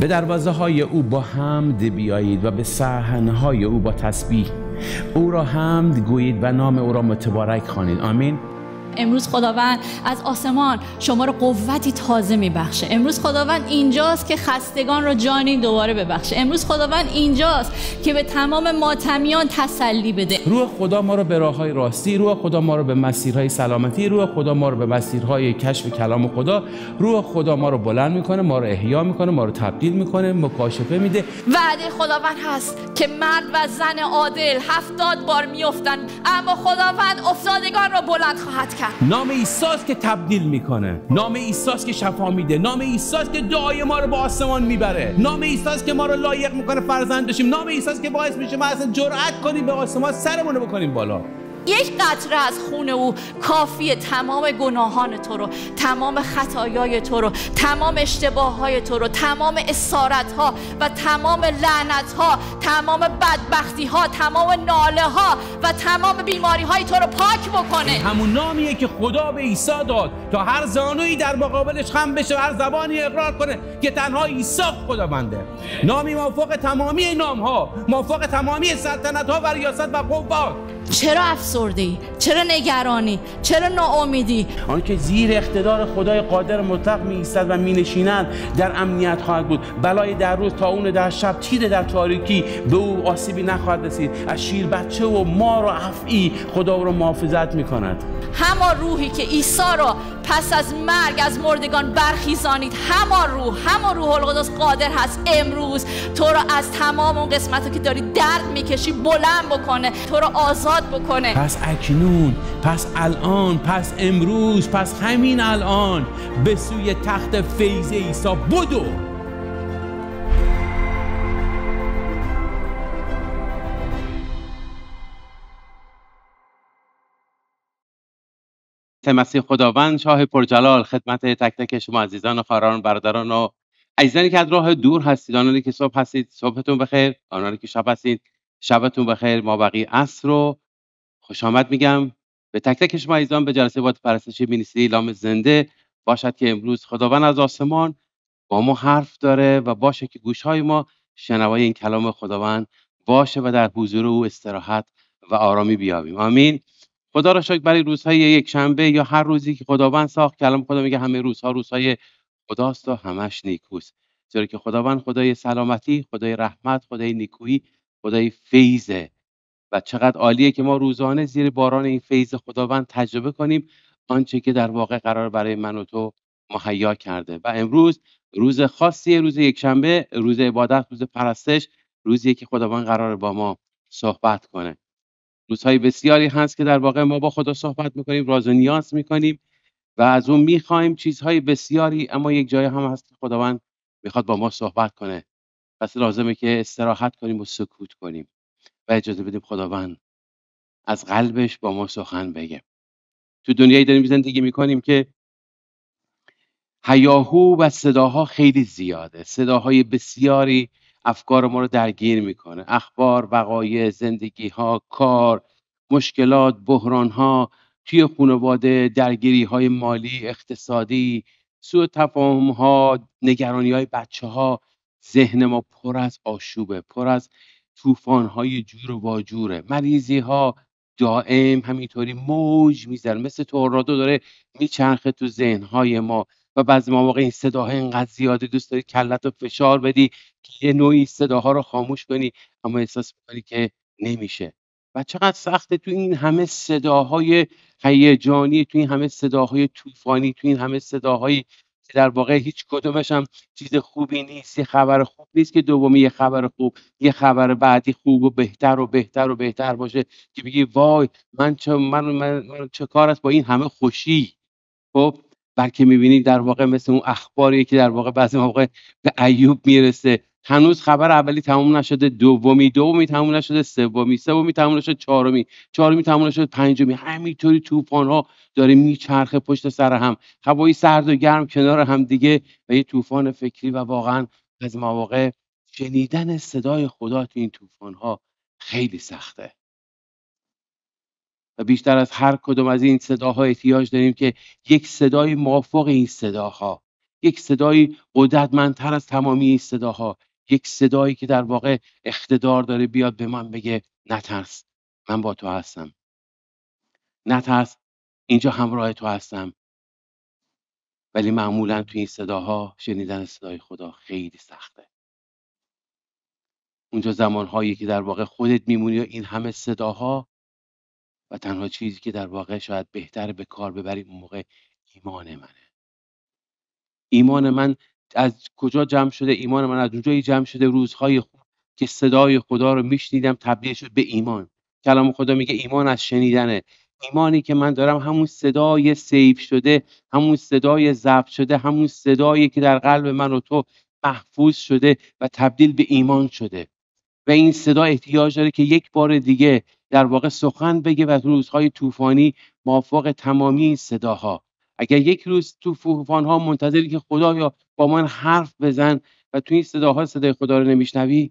به دروازه های او با حمد بیایید و به صحنه های او با تسبیح او را حمد گویید و نام او را متبارک خوانید آمین امروز خداوند از آسمان شما رو قوتی تازه میبخشه امروز خداوند اینجاست که خستگان رو جانی دوباره ببخشه امروز خداوند اینجاست که به تمام ماتمیان تسلی بده روح خدا ما رو به راههای راستی روح خدا ما رو به مسیرهای سلامتی روح خدا ما رو به مسیرهای کشف کلام خدا روح خدا ما رو بلند میکنه ما رو احیا میکنه ما رو تبدیل میکنه مکاشفه میده وعده خداوند هست که مرد و زن عادل هفتاد بار میافتن اما خداوند افتادگان را بلند خواهد کرد نام ایساس که تبدیل میکنه نام ایساس که شفا میده نام ایساس که دعای ما رو به آسمان میبره نام ایساس که ما رو لایق میکنه فرزند بشیم نام ایساس که باعث میشه ما اصلا جرأت کنیم به آسمان سرمون بکنیم بالا یک قطره از خون او کافیه تمام گناهان تو رو تمام خطایای تو رو تمام اشتباه های تو رو تمام اسارت ها و تمام لعنت ها تمام بدبختی ها تمام ناله ها و تمام بیماری های تو رو پاک بکنه همون نامیه که خدا به عیسی داد تا هر زانوی در مقابلش خم بشه و هر زبانی اقرار کنه که تنها عیسی خداونده نامی موافق تمامی نام ها موافق تمامی سلطنت ها و ریاست و قوات چرا افسردی چرا نگرانی چرا ناامیدی آنکه زیر اقتدار خدای قادر مطلق می و می در امنیت خواهد بود بلای در روز تا اون در شب تیر در تاریکی به او آسیبی نخواهد رسید از شیر بچه و ما و افعی خدا رو را محافظت می کند همان روحی که عیسی را پس از مرگ از مردگان برخیزانید همان روح همان روح القدس قادر هست امروز تو را از تمام اون قسمت که داری درد میکشی بلند بکنه تو را آزاد ایجاد پس اکنون پس الان پس امروز پس همین الان به سوی تخت فیض عیسی بدو مسیح خداوند شاه پرجلال خدمت تک تک شما عزیزان و خواهران برادران و عزیزانی که از راه دور هستید آنانی که صبح هستید صبحتون بخیر آنانی که شب هستید شبتون بخیر ما بقی عصر رو خوش آمد میگم به تک تک شما ایزان به جلسه باد پرستش مینیستری ایلام زنده باشد که امروز خداوند از آسمان با ما حرف داره و باشه که گوش های ما شنوای این کلام خداوند باشه و در حضور او استراحت و آرامی بیابیم آمین خدا را شکر برای روزهای یک شنبه یا هر روزی که خداوند ساخت کلام خدا میگه همه روزها روزهای خداست و همش نیکوست چرا که خداوند خدای سلامتی خدای رحمت خدای نیکویی خدای فیزه. و چقدر عالیه که ما روزانه زیر باران این فیض خداوند تجربه کنیم آنچه که در واقع قرار برای من و تو مهیا کرده و امروز روز خاصی روز یکشنبه روز عبادت روز پرستش روزیه که خداوند قرار با ما صحبت کنه روزهای بسیاری هست که در واقع ما با خدا صحبت میکنیم راز و نیاز میکنیم و از اون میخواهیم چیزهای بسیاری اما یک جای هم هست که خداوند میخواد با ما صحبت کنه پس لازمه که استراحت کنیم و سکوت کنیم و اجازه بدیم خداوند از قلبش با ما سخن بگه تو دنیایی داریم زندگی میکنیم که هیاهو و صداها خیلی زیاده صداهای بسیاری افکار ما رو درگیر میکنه اخبار وقایع زندگی ها کار مشکلات بحران ها توی خانواده درگیری های مالی اقتصادی سوء تفاهم ها نگرانی های بچه ها ذهن ما پر از آشوبه پر از های جور و واجوره مریضی ها دائم همینطوری موج میزنه مثل تورادو داره میچرخه تو های ما و بعضی مواقع این صداها اینقدر زیاده دوست داری کلت رو فشار بدی که یه نوعی صداها رو خاموش کنی اما احساس میکنی که نمیشه و چقدر سخته تو این همه صداهای هیجانی تو این همه صداهای توفانی تو این همه صداهای در واقع هیچ کدومش هم چیز خوبی نیست یه خبر خوب نیست که دومی یه خبر خوب یه خبر بعدی خوب و بهتر و بهتر و بهتر باشه که بگی وای من چه من, من, من چه کار است با این همه خوشی خب بلکه میبینی در واقع مثل اون اخباری که در واقع بعضی موقع به ایوب میرسه هنوز خبر اولی تموم نشده دومی دومی تموم نشده سومی سومی تموم نشده چهارمی چهارمی تموم نشده پنجمی همینطوری طوفان ها داره میچرخه پشت سر هم هوایی سرد و گرم کنار هم دیگه و یه طوفان فکری و واقعا از مواقع شنیدن صدای خدا تو این طوفان ها خیلی سخته و بیشتر از هر کدوم از این صداها احتیاج داریم که یک صدای موافق این صداها یک صدایی قدرتمندتر از تمامی این صداها یک صدایی که در واقع اقتدار داره بیاد به من بگه نترس من با تو هستم نترس اینجا همراه تو هستم ولی معمولا تو این صداها شنیدن صدای خدا خیلی سخته اونجا زمانهایی که در واقع خودت میمونی و این همه صداها و تنها چیزی که در واقع شاید بهتر به کار ببری اون موقع ایمان منه ایمان من از کجا جمع شده ایمان من از اونجایی جمع شده روزهای خوب که صدای خدا رو میشنیدم تبدیل شد به ایمان کلام خدا میگه ایمان از شنیدنه ایمانی که من دارم همون صدای سیف شده همون صدای ضبط شده همون صدایی که در قلب من و تو محفوظ شده و تبدیل به ایمان شده و این صدا احتیاج داره که یک بار دیگه در واقع سخن بگه و روزهای طوفانی موافق تمامی این صداها اگر یک روز تو طوفان ها منتظری که یا با من حرف بزن و تو این صداها صدای خدا رو نمیشنوی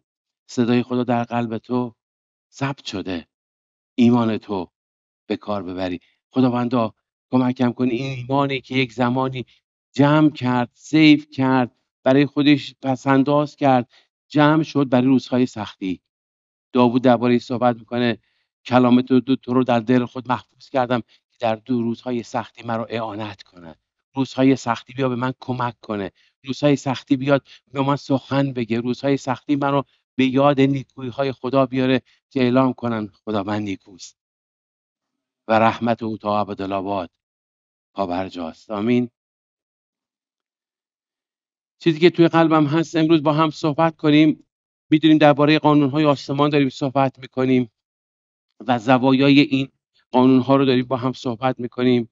صدای خدا در قلب تو ثبت شده ایمان تو به کار ببری خداوندا کمکم کن این ایمانی که یک زمانی جمع کرد سیف کرد برای خودش پسنداز کرد جمع شد برای روزهای سختی داوود درباره صحبت میکنه کلام تو, تو رو در دل خود محفوظ کردم در دو روزهای سختی مرا اعانت کند روزهای سختی بیا به من کمک کنه روزهای سختی بیاد به من سخن بگه روزهای سختی رو به یاد نیکویی های خدا بیاره که اعلام کنن خدا من نیکوست و رحمت او تا عبدالآباد جاست آمین چیزی که توی قلبم هست امروز با هم صحبت کنیم میدونیم درباره قانون های آسمان داریم صحبت میکنیم و زوایای این قانون ها رو داریم با هم صحبت میکنیم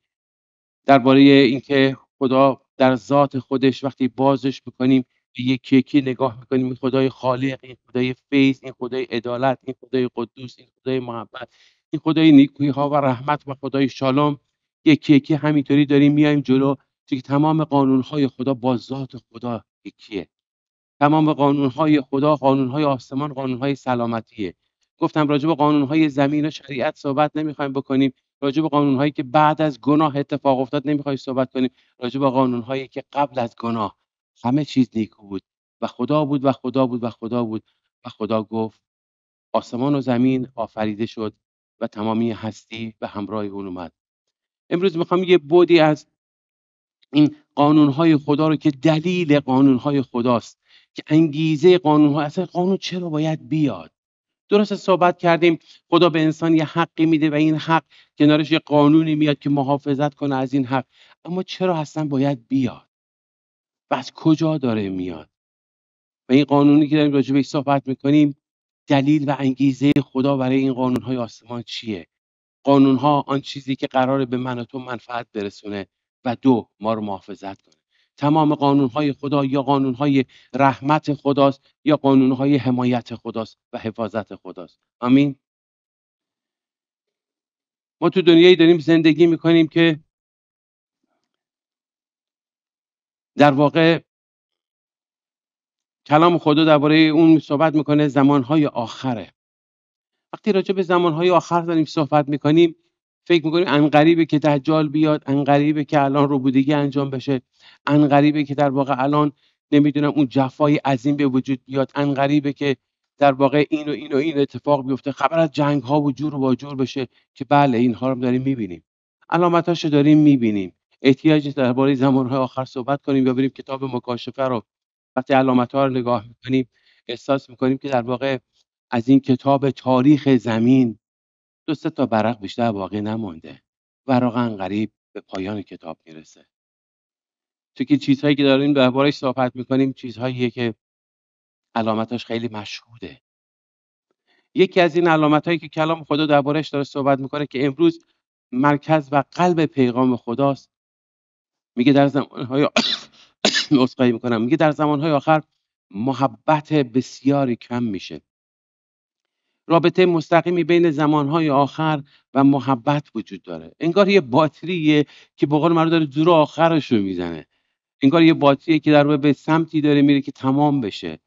درباره اینکه خدا در ذات خودش وقتی بازش میکنیم به یکی یکی نگاه میکنیم این خدای خالق این خدای فیض این خدای عدالت این خدای قدوس این خدای محبت این خدای نیکویی ها و رحمت و خدای شالوم یکی یکی همینطوری داریم میایم جلو چون تمام قانون های خدا با ذات خدا یکیه تمام قانون های خدا قانون های آسمان قانون های سلامتیه گفتم راجع به قانونهای زمین و شریعت صحبت نمیخوایم بکنیم راجع به قانونهایی که بعد از گناه اتفاق افتاد نمیخوایم صحبت کنیم راجع به قانونهایی که قبل از گناه همه چیز نیکو بود و خدا بود و خدا بود و خدا بود و خدا گفت آسمان و زمین آفریده شد و تمامی هستی به همراه اون اومد امروز میخوام یه بودی از این قانونهای خدا رو که دلیل قانونهای خداست که انگیزه قانون ها اصلا قانون چرا باید بیاد درست صحبت کردیم خدا به انسان یه حقی میده و این حق کنارش یه قانونی میاد که محافظت کنه از این حق اما چرا اصلا باید بیاد و از کجا داره میاد و این قانونی که داریم راجبه بهش صحبت میکنیم دلیل و انگیزه خدا برای این قانونهای آسمان چیه قانونها آن چیزی که قراره به من و تو منفعت برسونه و دو ما رو محافظت کنه تمام قانون های خدا یا قانون های رحمت خداست یا قانون های حمایت خداست و حفاظت خداست آمین ما تو دنیایی داریم زندگی میکنیم که در واقع کلام خدا درباره اون صحبت میکنه زمانهای آخره وقتی راجع به زمانهای آخر داریم صحبت میکنیم فکر میکنیم ان که دجال بیاد ان که الان ربودگی انجام بشه ان که در واقع الان نمیدونم اون جفای عظیم به وجود بیاد ان که در واقع این و این و این اتفاق بیفته خبر از جنگ ها و جور و جور بشه که بله اینها رو داریم میبینیم رو داریم میبینیم احتیاج درباره زمانهای آخر صحبت کنیم یا بریم کتاب مکاشفه رو وقتی علامت ها رو نگاه میکنیم احساس میکنیم که در واقع از این کتاب تاریخ زمین دو سه تا برق بیشتر باقی نمانده ورق قریب به پایان کتاب میرسه چون که چیزهایی که داریم بارش صحبت میکنیم چیزهاییه که علامتاش خیلی مشهوده یکی از این علامت هایی که کلام خدا دربارهش داره صحبت میکنه که امروز مرکز و قلب پیغام خداست میگه در زمانهای میکنم میگه در زمانهای آخر محبت بسیاری کم میشه رابطه مستقیمی بین زمانهای آخر و محبت وجود داره انگار یه باتریه که به قول داره دور آخرش رو میزنه انگار یه باتریه که در به سمتی داره میره که تمام بشه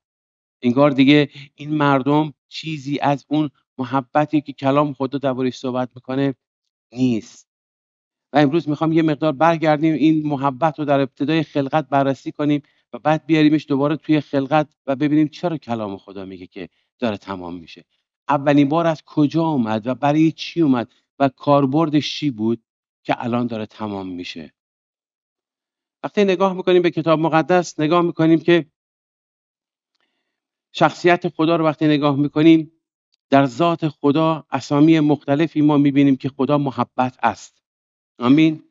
انگار دیگه این مردم چیزی از اون محبتی که کلام خدا دربارش صحبت میکنه نیست و امروز میخوام یه مقدار برگردیم این محبت رو در ابتدای خلقت بررسی کنیم و بعد بیاریمش دوباره توی خلقت و ببینیم چرا کلام خدا میگه که داره تمام میشه اولین بار از کجا اومد و برای چی اومد و کاربردش چی بود که الان داره تمام میشه وقتی نگاه میکنیم به کتاب مقدس نگاه میکنیم که شخصیت خدا رو وقتی نگاه میکنیم در ذات خدا اسامی مختلفی ما میبینیم که خدا محبت است آمین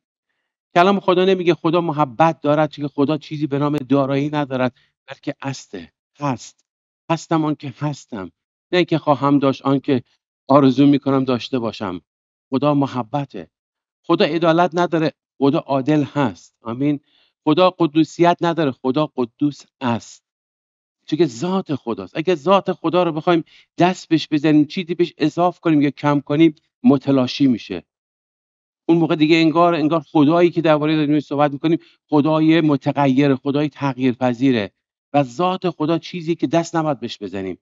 کلام خدا نمیگه خدا محبت دارد چون خدا چیزی به نام دارایی ندارد بلکه استه هست هستم آن که هستم نه اینکه خواهم داشت آنکه آرزو میکنم داشته باشم خدا محبته خدا عدالت نداره خدا عادل هست آمین خدا قدوسیت نداره خدا قدوس است چون که ذات خداست اگه ذات خدا رو بخوایم دست بهش بزنیم چیزی بهش اضاف کنیم یا کم کنیم متلاشی میشه اون موقع دیگه انگار انگار خدایی که درباره داریم صحبت میکنیم خدای متغیر خدای تغییر پذیره و ذات خدا چیزی که دست نباید بهش بزنیم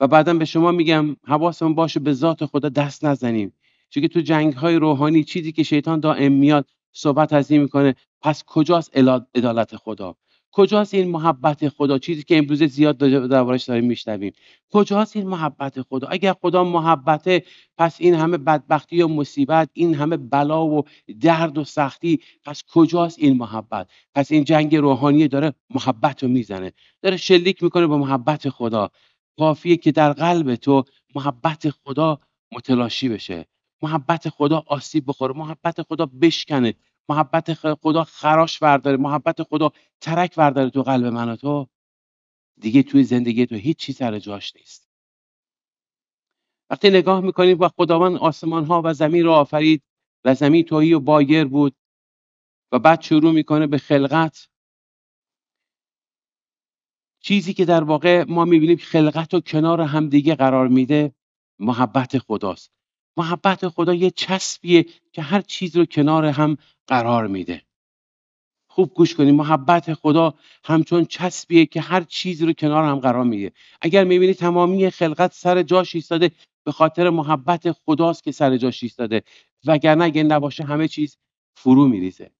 و بعدا به شما میگم حواسمون باشه به ذات خدا دست نزنیم چون که تو جنگ های روحانی چیزی که شیطان دائم میاد صحبت از این میکنه پس کجاست عدالت خدا کجاست این محبت خدا چیزی که امروز زیاد دربارش داریم میشنویم کجاست این محبت خدا اگر خدا محبته پس این همه بدبختی و مصیبت این همه بلا و درد و سختی پس کجاست این محبت پس این جنگ روحانی داره محبت رو میزنه داره شلیک میکنه به محبت خدا کافیه که در قلب تو محبت خدا متلاشی بشه محبت خدا آسیب بخوره محبت خدا بشکنه محبت خدا خراش ورداره محبت خدا ترک ورداره تو قلب من و تو دیگه توی زندگی تو هیچ چیز سر جاش نیست وقتی نگاه میکنید و خداوند آسمان ها و زمین رو آفرید و زمین توهی و بایر بود و بعد شروع میکنه به خلقت چیزی که در واقع ما میبینیم خلقت و کنار دیگه قرار میده محبت خداست محبت خدا یه چسبیه که هر چیز رو کنار هم قرار میده خوب گوش کنید محبت خدا همچون چسبیه که هر چیز رو کنار هم قرار میده اگر میبینی تمامی خلقت سر جاش ایستاده به خاطر محبت خداست که سر جاش ایستاده وگرنه اگه نباشه همه چیز فرو میریزه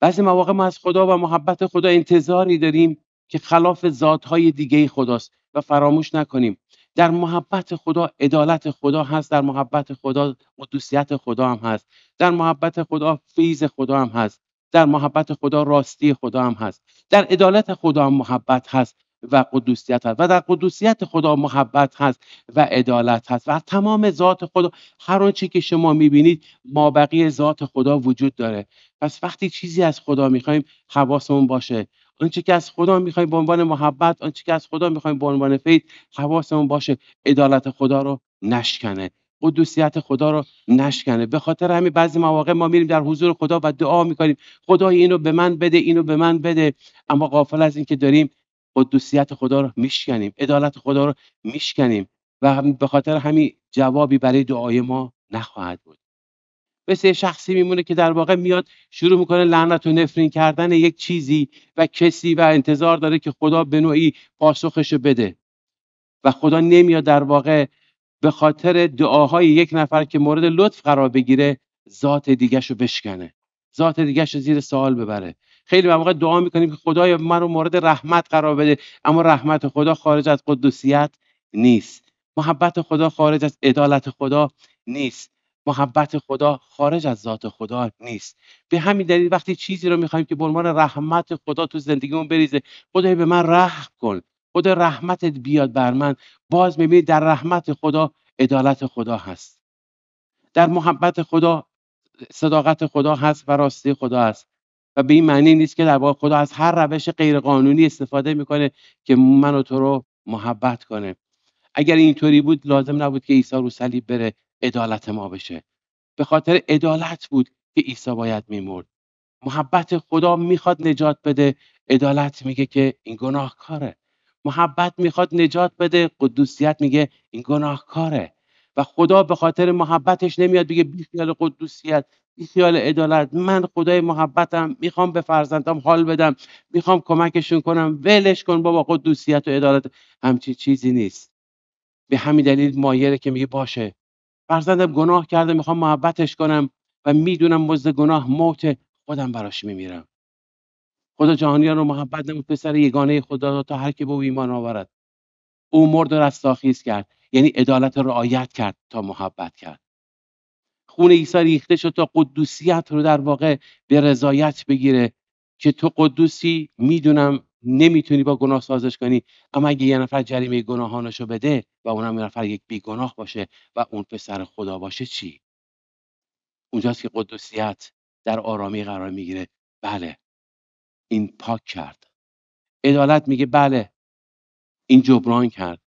بعضی مواقع ما از خدا و محبت خدا انتظاری داریم که خلاف ذاتهای دیگه خداست و فراموش نکنیم در محبت خدا عدالت خدا هست در محبت خدا قدوسیت خدا هم هست در محبت خدا فیض خدا هم هست در محبت خدا راستی خدا هم هست در عدالت خدا هم محبت هست و قدوسیت هست و در قدوسیت خدا محبت هست و عدالت هست و تمام ذات خدا هر آنچه که شما میبینید مابقی ذات خدا وجود داره پس وقتی چیزی از خدا میخوایم حواسمون باشه آنچه که از خدا میخوایم به عنوان محبت آنچه که از خدا میخوایم به عنوان فید حواسمون باشه عدالت خدا رو نشکنه قدوسیت خدا رو نشکنه به خاطر همین بعضی مواقع ما میریم در حضور خدا و دعا میکنیم خدای اینو به من بده اینو به من بده اما غافل از اینکه داریم قدوسیت خدا رو میشکنیم عدالت خدا رو میشکنیم و به خاطر همین جوابی برای دعای ما نخواهد بود مثل شخصی میمونه که در واقع میاد شروع میکنه لعنت و نفرین کردن یک چیزی و کسی و انتظار داره که خدا به نوعی پاسخش بده و خدا نمیاد در واقع به خاطر دعاهای یک نفر که مورد لطف قرار بگیره ذات دیگهش رو بشکنه ذات دیگهش رو زیر سوال ببره خیلی موقع دعا میکنیم که خدای من رو مورد رحمت قرار بده اما رحمت خدا خارج از قدوسیت نیست محبت خدا خارج از عدالت خدا نیست محبت خدا خارج از ذات خدا نیست به همین دلیل وقتی چیزی رو میخوایم که برمان رحمت خدا تو زندگیمون بریزه خدای به من رحم کن خدا رحمتت بیاد بر من باز میبینید در رحمت خدا عدالت خدا هست در محبت خدا صداقت خدا هست و راستی خدا هست و به این معنی نیست که در واقع خدا از هر روش غیرقانونی استفاده میکنه که من و تو رو محبت کنه اگر اینطوری بود لازم نبود که عیسی رو صلیب بره عدالت ما بشه به خاطر عدالت بود که عیسی باید میمرد محبت خدا میخواد نجات بده عدالت میگه که این گناهکاره محبت میخواد نجات بده قدوسیت میگه این گناهکاره و خدا به خاطر محبتش نمیاد بگه خیال قدوسیت خیال عدالت من خدای محبتم میخوام به فرزندم حال بدم میخوام کمکشون کنم ولش کن بابا قدوسیت و عدالت همچی چیزی نیست به همین دلیل مایره که میگه باشه فرزندم گناه کرده میخوام محبتش کنم و میدونم مزد گناه موت خودم براش میمیرم خدا جهانیان رو محبت نمود پسر یگانه خدا تا هر که به او ایمان آورد او مرد و رستاخیز کرد یعنی عدالت رو رعایت کرد تا محبت کرد خون عیسی ریخته شد تا قدوسیت رو در واقع به رضایت بگیره که تو قدوسی میدونم نمیتونی با گناه سازش کنی اما اگه یه نفر جریمه گناهانشو بده و اونم یه نفر یک بیگناه باشه و اون پسر خدا باشه چی اونجاست که قدوسیت در آرامی قرار میگیره بله این پاک کرد عدالت میگه بله این جبران کرد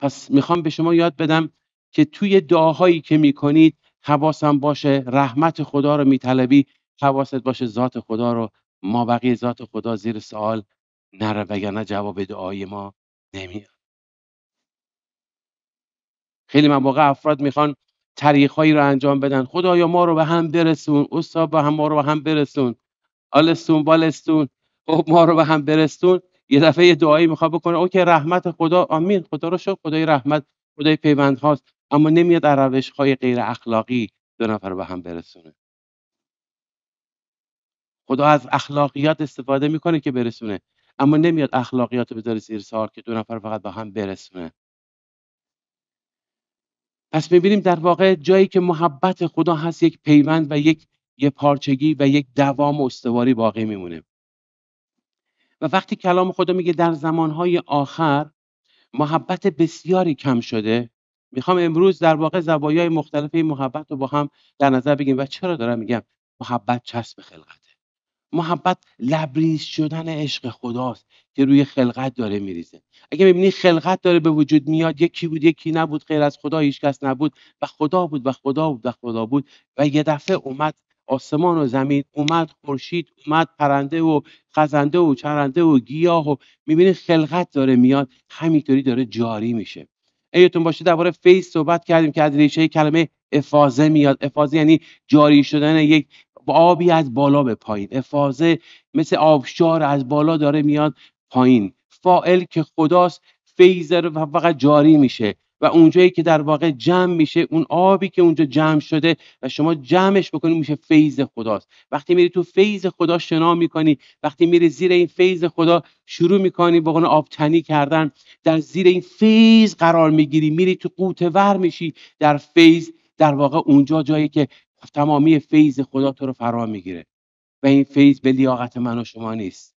پس میخوام به شما یاد بدم که توی دعاهایی که میکنید حواسم باشه رحمت خدا رو میطلبی حواست باشه ذات خدا رو ما بقیه ذات خدا زیر سوال نره وگرنه جواب دعای ما نمیاد خیلی مواقع افراد میخوان هایی رو انجام بدن خدایا ما رو به هم برسون استاد به هم ما رو به هم برسون آلستون بالستون خب ما رو به هم برسون یه دفعه یه دعایی میخواد بکنه اوکی رحمت خدا آمین خدا رو شکر خدای رحمت خدای پیوند هاست اما نمیاد در روش های غیر اخلاقی دو نفر به هم برسونه خدا از اخلاقیات استفاده میکنه که برسونه اما نمیاد اخلاقیات رو بذاره زیر سوال که دو نفر فقط با هم برسونه پس میبینیم در واقع جایی که محبت خدا هست یک پیوند و یک یه پارچگی و یک دوام و استواری باقی میمونه و وقتی کلام خدا میگه در زمانهای آخر محبت بسیاری کم شده میخوام امروز در واقع زوایای مختلف این محبت رو با هم در نظر بگیم و چرا دارم میگم محبت چسب خلقت محبت لبریز شدن عشق خداست که روی خلقت داره میریزه اگه ببینی خلقت داره به وجود میاد یکی بود یکی نبود غیر از خدا هیچ کس نبود و خدا بود و خدا بود و خدا بود و یه دفعه اومد آسمان و زمین اومد خورشید اومد پرنده و خزنده و چرنده و گیاه و میبینی خلقت داره میاد همینطوری داره جاری میشه ایتون باشه درباره فیس صحبت کردیم که از ریشه کلمه افاظه میاد افاظه یعنی جاری شدن یک آبی از بالا به پایین افاظه مثل آبشار از بالا داره میاد پایین فائل که خداست فیض رو فقط جاری میشه و اونجایی که در واقع جمع میشه اون آبی که اونجا جمع شده و شما جمعش بکنید میشه فیض خداست وقتی میری تو فیض خدا شنا میکنی وقتی میری زیر این فیض خدا شروع میکنی به قول آبتنی کردن در زیر این فیض قرار میگیری میری تو ور میشی در فیض در واقع اونجا جایی که تمامی فیض خدا تو رو فرا میگیره و این فیض به لیاقت من و شما نیست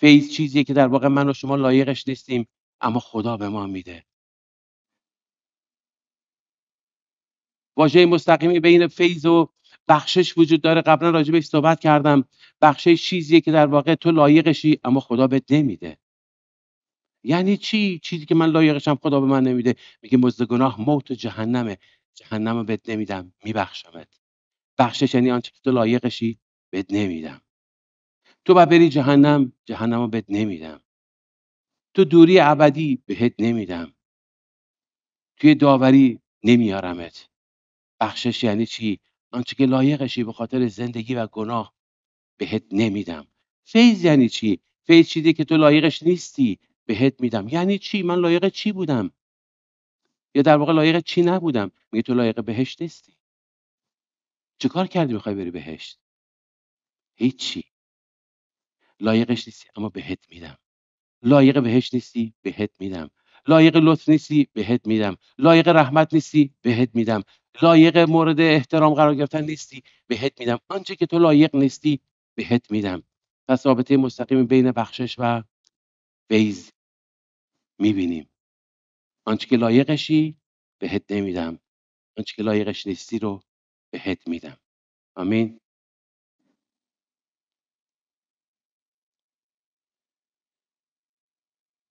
فیض چیزیه که در واقع من و شما لایقش نیستیم اما خدا به ما میده واژه مستقیمی بین فیض و بخشش وجود داره قبلا راجع بهش صحبت کردم بخشش چیزیه که در واقع تو لایقشی اما خدا به نمیده یعنی چی چیزی که من لایقشم خدا به من نمیده میگه مزد گناه موت و جهنمه جهنم رو بد نمیدم میبخشمت بخشش یعنی آنچه که تو لایقشی بد نمیدم تو با بری جهنم جهنم رو بد نمیدم تو دوری ابدی بهت نمیدم توی داوری نمیارمت بخشش یعنی چی آنچه که لایقشی به خاطر زندگی و گناه بهت نمیدم فیض یعنی چی فیض چیزی که تو لایقش نیستی بهت میدم یعنی چی من لایق چی بودم یا در واقع لایق چی نبودم میگه تو لایق بهشت نیستی کار کردی میخوای بری بهشت هیچی لایقش نیستی اما بهت میدم لایق بهشت نیستی بهت میدم لایق لطف نیستی بهت میدم لایق رحمت نیستی بهت میدم لایق مورد احترام قرار گرفتن نیستی بهت میدم آنچه که تو لایق نیستی بهت میدم پس رابطه مستقیم بین بخشش و بیز میبینیم آنچه که لایقشی بهت نمیدم آنچه که لایقش نیستی رو بهت میدم آمین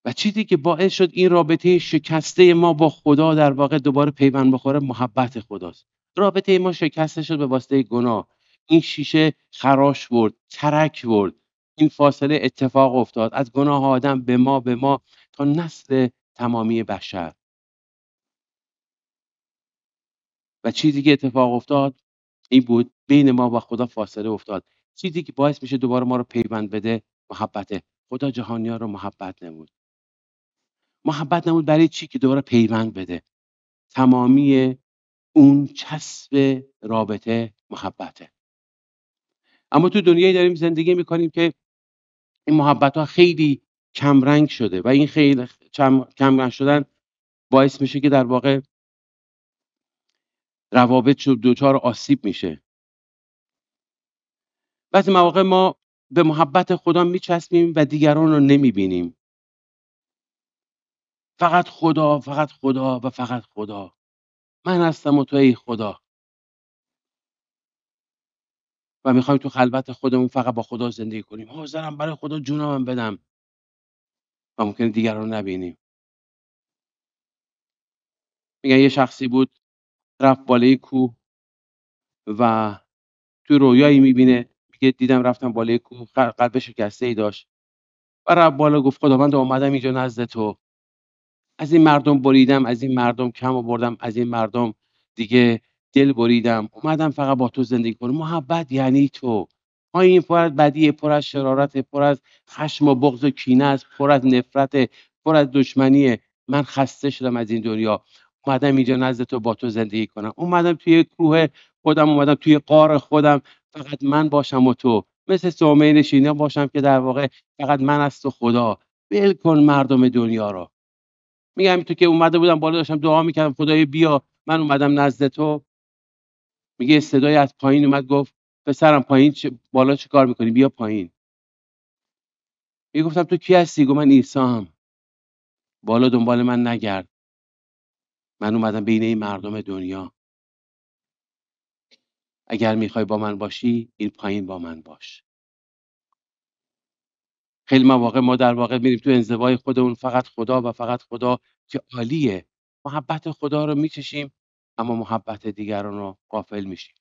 و چیزی که باعث شد این رابطه شکسته ما با خدا در واقع دوباره پیوند بخوره محبت خداست رابطه ما شکسته شد به واسطه گناه این شیشه خراش برد ترک برد این فاصله اتفاق افتاد از گناه آدم به ما به ما تا نسل تمامی بشر و چیزی که اتفاق افتاد این بود بین ما و خدا فاصله افتاد چیزی که باعث میشه دوباره ما رو پیوند بده محبته خدا جهانیان رو محبت نمود محبت نمود برای چی که دوباره پیوند بده تمامی اون چسب رابطه محبته اما تو دنیایی داریم زندگی میکنیم که این محبت ها خیلی رنگ شده و این خیلی چم... کمرنگ شدن باعث میشه که در واقع روابط دوچار آسیب میشه بعضی مواقع ما به محبت خدا میچسبیم و دیگران رو نمیبینیم فقط خدا فقط خدا و فقط خدا من هستم و تو ای خدا و میخوایم تو خلوت خودمون فقط با خدا زندگی کنیم حاضرم برای خدا جونم بدم و ممکنه دیگران رو نبینیم میگن یه شخصی بود رفت بالای کوه و تو رویایی میبینه میگه دیدم رفتم بالای کوه قلب شکسته ای داشت و رفت بالا گفت خداوند اومدم اینجا نزد تو از این مردم بریدم از این مردم کم بردم از این مردم دیگه دل بریدم اومدم فقط با تو زندگی کنم محبت یعنی تو پایین پر از بدی پر از شرارت پر از خشم و بغض و کینه است پر از نفرت پر از دشمنی من خسته شدم از این دنیا اومدم اینجا نزد تو با تو زندگی کنم اومدم توی کوه خودم اومدم توی قار خودم فقط من باشم و تو مثل سومه نشینه باشم که در واقع فقط من است و خدا بلکن مردم دنیا را میگم تو که اومده بودم بالا داشتم دعا میکردم خدای بیا من اومدم نزد تو میگه صدای از پایین اومد گفت پسرم پایین چه بالا چه کار میکنی بیا پایین میگفتم گفتم تو کی هستی گفت من عیسی هم بالا دنبال من نگرد من اومدم بین این مردم دنیا اگر میخوای با من باشی این پایین با من باش خیلی مواقع ما در واقع میریم تو انزوای خودمون فقط خدا و فقط خدا که عالیه محبت خدا رو میچشیم اما محبت دیگران رو قافل میشیم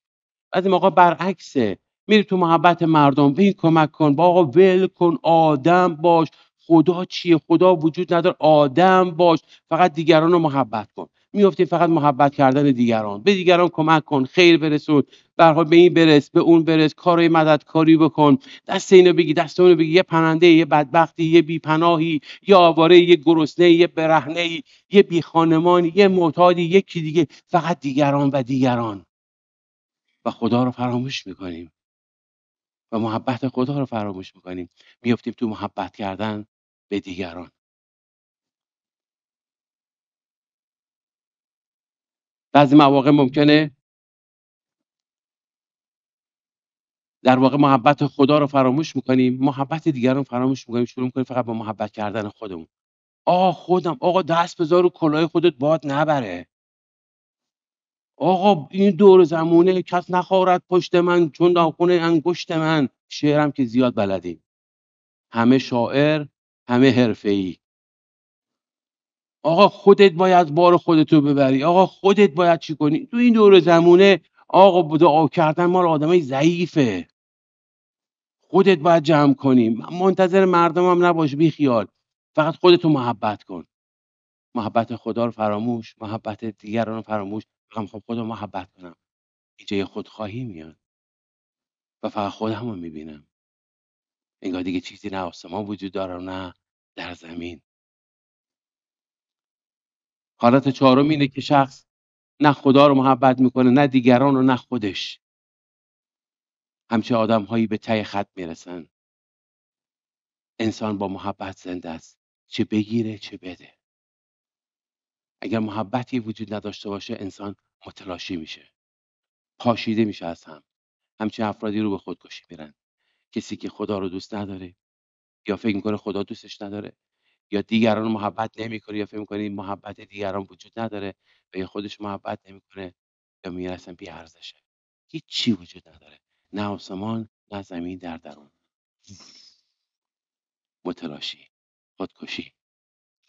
بعضی موقع برعکسه میری تو محبت مردم به این کمک کن با آقا ول کن آدم باش خدا چیه خدا وجود نداره آدم باش فقط دیگران رو محبت کن میفتی فقط محبت کردن دیگران به دیگران کمک کن خیر برسون به به این برس به اون برس کارای مددکاری بکن دست اینو بگی دست اونو بگی یه پرنده یه بدبختی یه بیپناهی یه آواره یه گرسنه یه برهنه یه بیخانمانی یه معتادی یکی دیگه فقط دیگران و دیگران و خدا رو فراموش میکنیم و محبت خدا رو فراموش میکنیم میفتیم تو محبت کردن به دیگران بعضی مواقع ممکنه در واقع محبت خدا رو فراموش میکنیم محبت دیگران فراموش میکنیم شروع میکنیم فقط با محبت کردن خودمون آقا خودم آقا دست بذار و کلاه خودت باد نبره آقا این دور زمونه کس نخورد پشت من چون داخونه انگشت من شعرم که زیاد بلدیم همه شاعر همه حرفه ای آقا خودت باید بار خودتو ببری آقا خودت باید چی کنی تو این دور زمونه آقا دعا کردن مال آدمای ضعیفه خودت باید جمع کنی منتظر مردمم نباش بی خیال فقط خودتو محبت کن محبت خدا رو فراموش محبت دیگران رو فراموش بگم خب خودم محبت کنم اینجا یه خودخواهی میاد و فقط خودم رو میبینم انگار دیگه چیزی نه آسمان وجود داره نه در زمین حالت چهارم اینه که شخص نه خدا رو محبت میکنه نه دیگران رو نه خودش همچه آدم هایی به تی خط میرسن انسان با محبت زنده است چه بگیره چه بده اگر محبتی وجود نداشته باشه انسان متلاشی میشه پاشیده میشه از هم همچین افرادی رو به خودکشی میرن کسی که خدا رو دوست نداره یا فکر میکنه خدا دوستش نداره یا دیگران محبت نمیکنه یا فکر میکنه محبت دیگران وجود نداره و یا خودش محبت نمیکنه یا میرسن بی ارزشه هیچ چی وجود نداره نه آسمان نه زمین در درون متلاشی خودکشی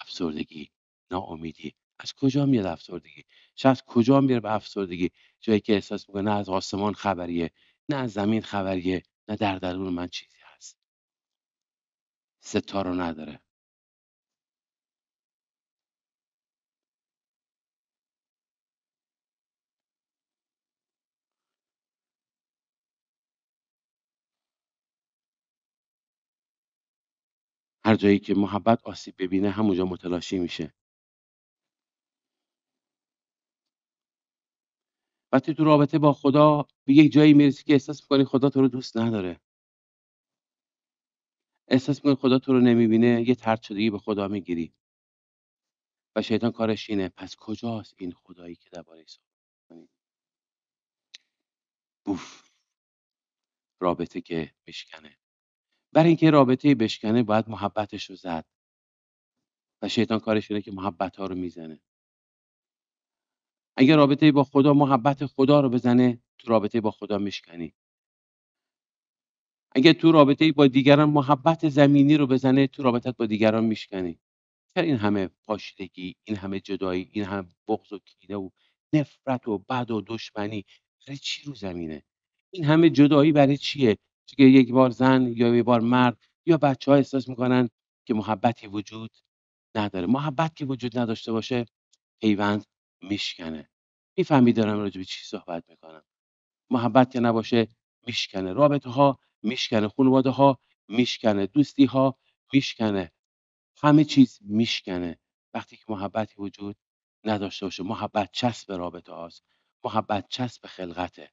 افسردگی ناامیدی از کجا میاد افسردگی شخص کجا میره به افسردگی جایی که احساس میکنه نه از آسمان خبریه نه از زمین خبریه نه در درون من چیزی هست ستا رو نداره هر جایی که محبت آسیب ببینه همونجا متلاشی میشه وقتی تو رابطه با خدا به یک جایی میرسی که احساس میکنی خدا تو رو دوست نداره احساس میکنی خدا تو رو نمیبینه یه ترد شدگی به خدا میگیری و شیطان کارش اینه پس کجاست این خدایی که درباره صحبت بوف رابطه که بشکنه برای اینکه رابطه بشکنه باید محبتش رو زد و شیطان کارش اینه که محبت ها رو میزنه اگر رابطه با خدا محبت خدا رو بزنه تو رابطه با خدا میشکنی اگر تو رابطه با دیگران محبت زمینی رو بزنه تو رابطت با دیگران میشکنی چرا این همه پاشیدگی این همه جدایی این همه بغض و کینه و نفرت و بد و دشمنی برای چی رو زمینه این همه جدایی برای چیه چون یک بار زن یا یک بار مرد یا بچه ها احساس میکنن که محبتی وجود نداره محبت که وجود نداشته باشه پیوند میشکنه. میفهمی دارم راجع به چی صحبت میکنم. محبت که نباشه میشکنه. رابطه ها میشکنه. خانواده ها میشکنه. دوستی ها میشکنه. همه چیز میشکنه. وقتی که محبتی وجود نداشته باشه. محبت چسب رابطه هاست. محبت چسب خلقته.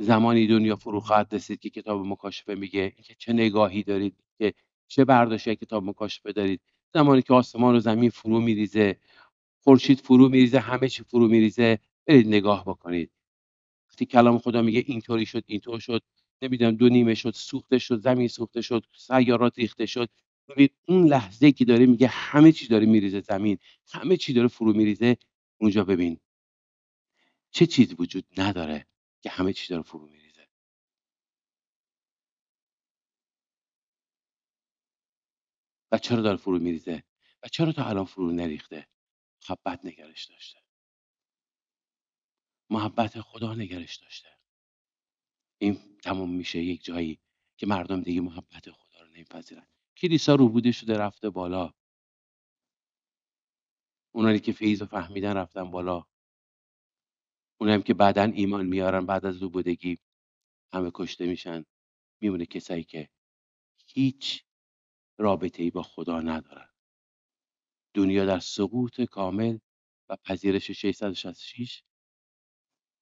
زمانی دنیا خواهد رسید که کتاب مکاشفه میگه اینکه چه نگاهی دارید که چه برداشت کتاب مکاشفه بدارید زمانی که آسمان و زمین فرو میریزه خورشید فرو میریزه همه چی فرو میریزه برید نگاه بکنید وقتی کلام خدا میگه اینطوری شد اینطور شد نمیدونم دو نیمه شد سوخته شد زمین سوخته شد سیارات ریخته شد ببین اون لحظه که داره میگه همه چی داره میریزه زمین همه چی داره فرو میریزه اونجا ببین چه چیز وجود نداره که همه چی داره فرو میریزه و چرا داره فرو میریزه و چرا تا الان فرو نریخته محبت نگرش داشته محبت خدا نگرش داشته این تمام میشه یک جایی که مردم دیگه محبت خدا رو نمیپذیرن کلیسا رو بوده شده رفته بالا اونایی که فیض و فهمیدن رفتن بالا اونایی که بعدا ایمان میارن بعد از بودگی همه کشته میشن میمونه کسایی که هیچ رابطه ای با خدا ندارد. دنیا در سقوط کامل و پذیرش 666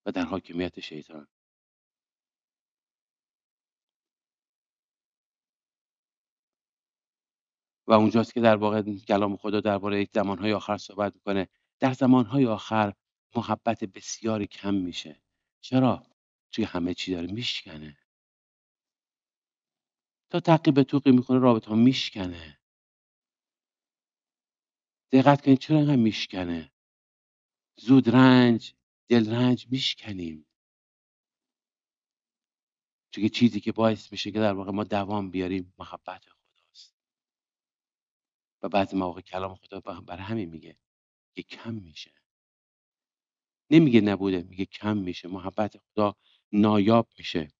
و در حاکمیت شیطان و اونجاست که در واقع کلام خدا درباره زمانهای آخر صحبت میکنه در زمانهای آخر محبت بسیاری کم میشه چرا چون همه چی داره میشکنه تا تقی به توقی میکنه رابطه ها میشکنه دقت کنید چرا اینقدر میشکنه زود رنج دل رنج میشکنیم چون چیزی که باعث میشه که در واقع ما دوام بیاریم محبت خداست و بعض مواقع کلام خدا برای همین میگه که کم میشه نمیگه نبوده میگه کم میشه محبت خدا نایاب میشه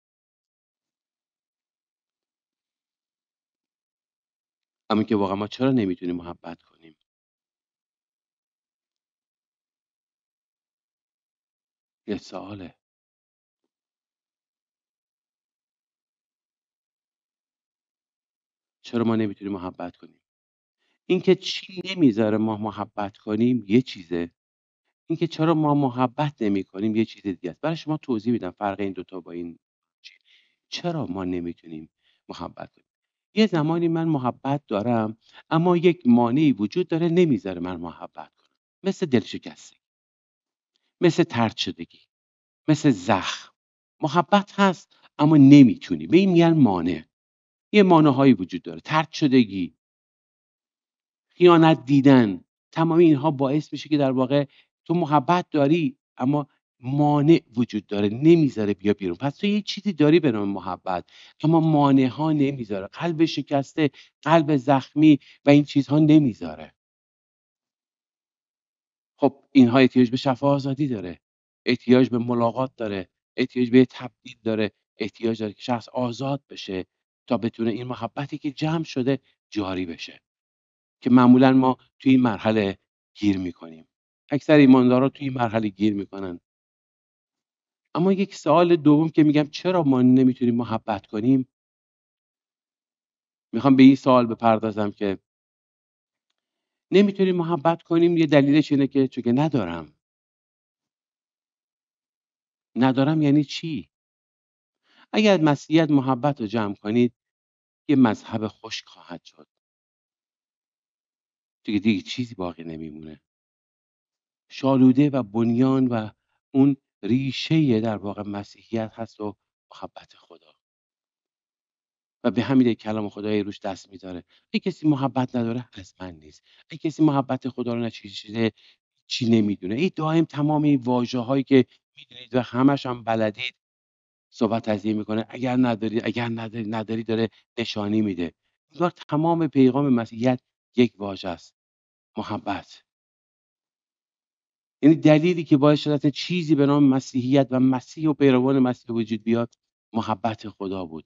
اما که واقعا ما چرا نمیتونیم محبت کنیم یه سآله چرا ما نمیتونیم محبت کنیم اینکه چی نمیذاره ما محبت کنیم یه چیزه اینکه چرا ما محبت نمی کنیم یه چیز دیگه است برای شما توضیح میدم فرق این دوتا با این چرا ما نمیتونیم محبت کنیم یه زمانی من محبت دارم اما یک مانعی وجود داره نمیذاره من محبت کنم مثل دلشکستگی مثل ترد شدگی مثل زخم محبت هست اما نمیتونی به این میگن مانع یه هایی وجود داره ترد شدگی خیانت دیدن تمام اینها باعث میشه که در واقع تو محبت داری اما مانع وجود داره نمیذاره بیا بیرون پس تو یه چیزی داری به نام محبت اما مانع ها نمیذاره قلب شکسته قلب زخمی و این چیزها نمیذاره خب اینها احتیاج به شفا آزادی داره احتیاج به ملاقات داره احتیاج به تبدیل داره احتیاج داره که شخص آزاد بشه تا بتونه این محبتی که جمع شده جاری بشه که معمولا ما توی این مرحله گیر میکنیم اکثر ایماندارا توی این مرحله گیر میکنن اما یک سوال دوم که میگم چرا ما نمیتونیم محبت کنیم میخوام به این سوال بپردازم که نمیتونیم محبت کنیم یه دلیلش اینه که چون که ندارم ندارم یعنی چی اگر مسیحیت محبت رو جمع کنید یه مذهب خوش خواهد شد چون دیگه چیزی باقی نمیمونه شالوده و بنیان و اون ریشه در واقع مسیحیت هست و محبت خدا و به همین کلام خدای روش دست میداره ای کسی محبت نداره از من نیست ای کسی محبت خدا رو نچیده چی نمیدونه این دائم تمام این واجه هایی که میدونید و همش هم بلدید صحبت از این میکنه اگر نداری اگر نداری نداری داره نشانی میده تمام پیغام مسیحیت یک واژه است محبت یعنی دلیلی که باعث شدت چیزی به نام مسیحیت و مسیح و پیروان مسیح وجود بیاد محبت خدا بود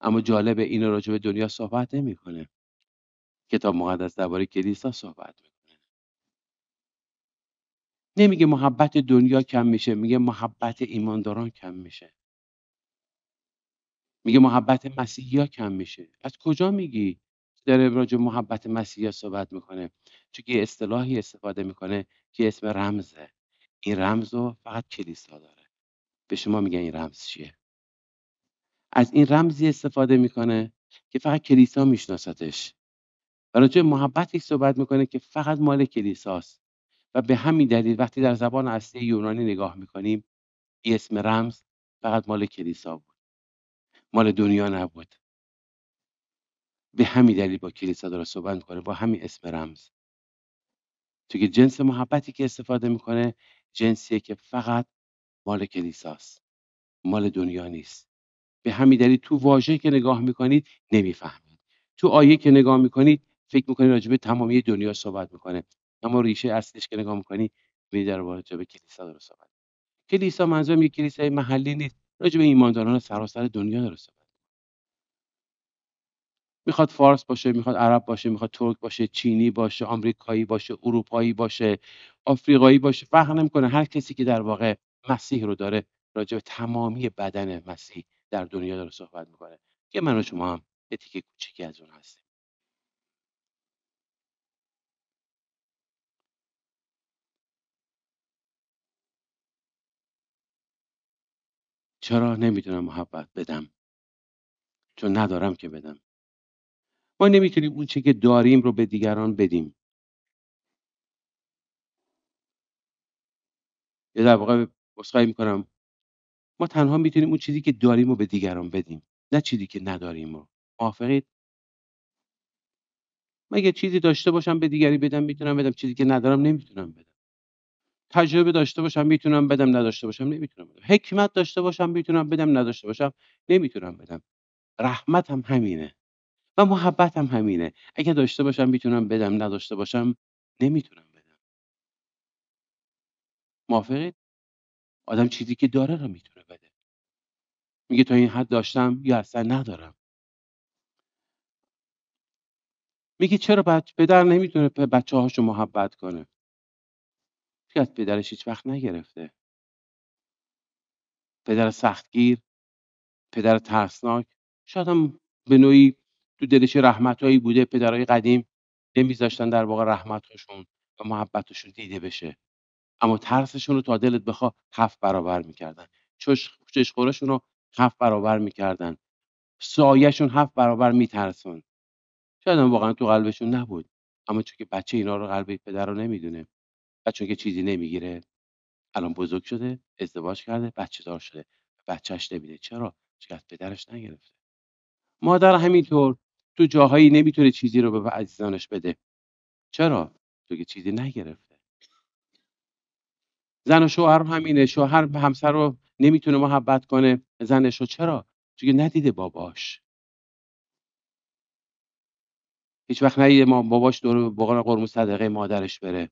اما جالب این راجع به دنیا صحبت نمیکنه کتاب مقدس درباره کلیسا صحبت میکنه نمیگه محبت دنیا کم میشه میگه محبت ایمانداران کم میشه میگه محبت مسیحیا کم میشه از کجا میگی داره راجع محبت مسیحیا صحبت میکنه چون یه اصطلاحی استفاده میکنه که اسم رمزه این رمز رو فقط کلیسا داره به شما میگن این رمز چیه از این رمزی استفاده میکنه که فقط کلیسا میشناستش و محبتی محبتی صحبت میکنه که فقط مال کلیساست و به همین دلیل وقتی در زبان اصلی یونانی نگاه میکنیم این اسم رمز فقط مال کلیسا بود مال دنیا نبود به همین دلیل با کلیسا داره صحبت میکنه با همین اسم رمز تو که جنس محبتی که استفاده میکنه جنسیه که فقط مال کلیساست مال دنیا نیست به همین دلیل تو واژه که نگاه میکنید نمیفهمید تو آیه که نگاه میکنید فکر میکنید به تمامی دنیا صحبت میکنه اما ریشه اصلیش که نگاه میکنی درباره در به کلیسا داره صحبت کلیسا منظورم یک کلیسای محلی نیست راجبه ایمانداران سراسر دنیا داره صحبت میخواد فارس باشه میخواد عرب باشه میخواد ترک باشه چینی باشه آمریکایی باشه اروپایی باشه آفریقایی باشه فرق نمیکنه هر کسی که در واقع مسیح رو داره راجع به تمامی بدن مسیح در دنیا داره صحبت میکنه که من و شما هم یه تیکه کوچیکی از اون هستیم چرا نمیدونم محبت بدم چون ندارم که بدم ما نمیتونیم اون چی که داریم رو به دیگران بدیم یه در واقع مسخره میکنم ما تنها میتونیم اون چیزی که داریم رو به دیگران بدیم نه چیزی که نداریم رو موافقید مگه چیزی داشته باشم به دیگری بدم میتونم بدم چیزی که ندارم نمیتونم بدم تجربه داشته باشم میتونم بدم نداشته باشم نمیتونم بدم حکمت داشته باشم میتونم بدم نداشته باشم نمیتونم بدم رحمت هم همینه و محبتم هم همینه اگه داشته باشم میتونم بدم نداشته باشم نمیتونم بدم موافقید آدم چیزی که داره رو میتونه بده میگه تا این حد داشتم یا اصلا ندارم میگه چرا بچه پدر نمیتونه به بچه هاشو محبت کنه که از پدرش هیچ وقت نگرفته پدر سختگیر پدر ترسناک شاید هم به نوعی تو دلش رحمتایی بوده پدرای قدیم نمیذاشتن در واقع رحمتشون و محبتشون دیده بشه اما ترسشون رو تا دلت بخوا هفت برابر میکردن چشخورشون رو هفت برابر میکردن سایهشون هفت برابر میترسون شاید هم واقعا تو قلبشون نبود اما چون که بچه اینا رو قلب پدر رو نمیدونه و چون که چیزی نمیگیره الان بزرگ شده ازدواج کرده بچه دار شده بچهش نمیده چرا چون پدرش نگرفته مادر همینطور تو جاهایی نمیتونه چیزی رو به عزیزانش بده چرا تو که چیزی نگرفته زن و شوهر همینه شوهر همسر رو نمیتونه محبت کنه زنش رو چرا تو که ندیده باباش هیچ وقت ندیده ما باباش دور بقال قرمون صدقه مادرش بره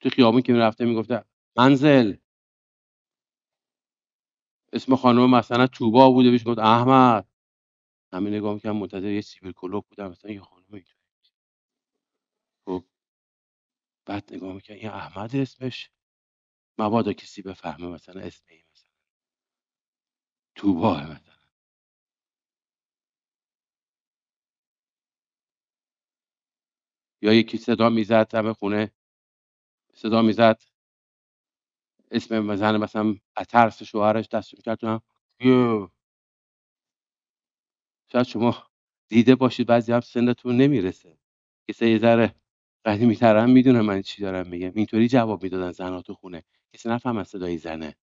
تو خیابون که میرفته میگفته منزل اسم خانم مثلا توبا بوده بهش گفت احمد همه نگاه که منتظر یه کلوک بودم مثلا یه خانم اینطوری خب بعد نگاه میکن این احمد اسمش مبادا کسی بفهمه مثلا اسم این مثلا توباه مثلا یا یکی صدا میزد همه خونه صدا میزد اسم زن مثلا از شوهرش دست میکرد تو هم شاید شما دیده باشید بعضی هم سنتون نمیرسه کسی یه ذره قدیمی ترم میدونه من چی دارم میگم اینطوری جواب میدادن زنها تو خونه کسی نفهم از صدای زنه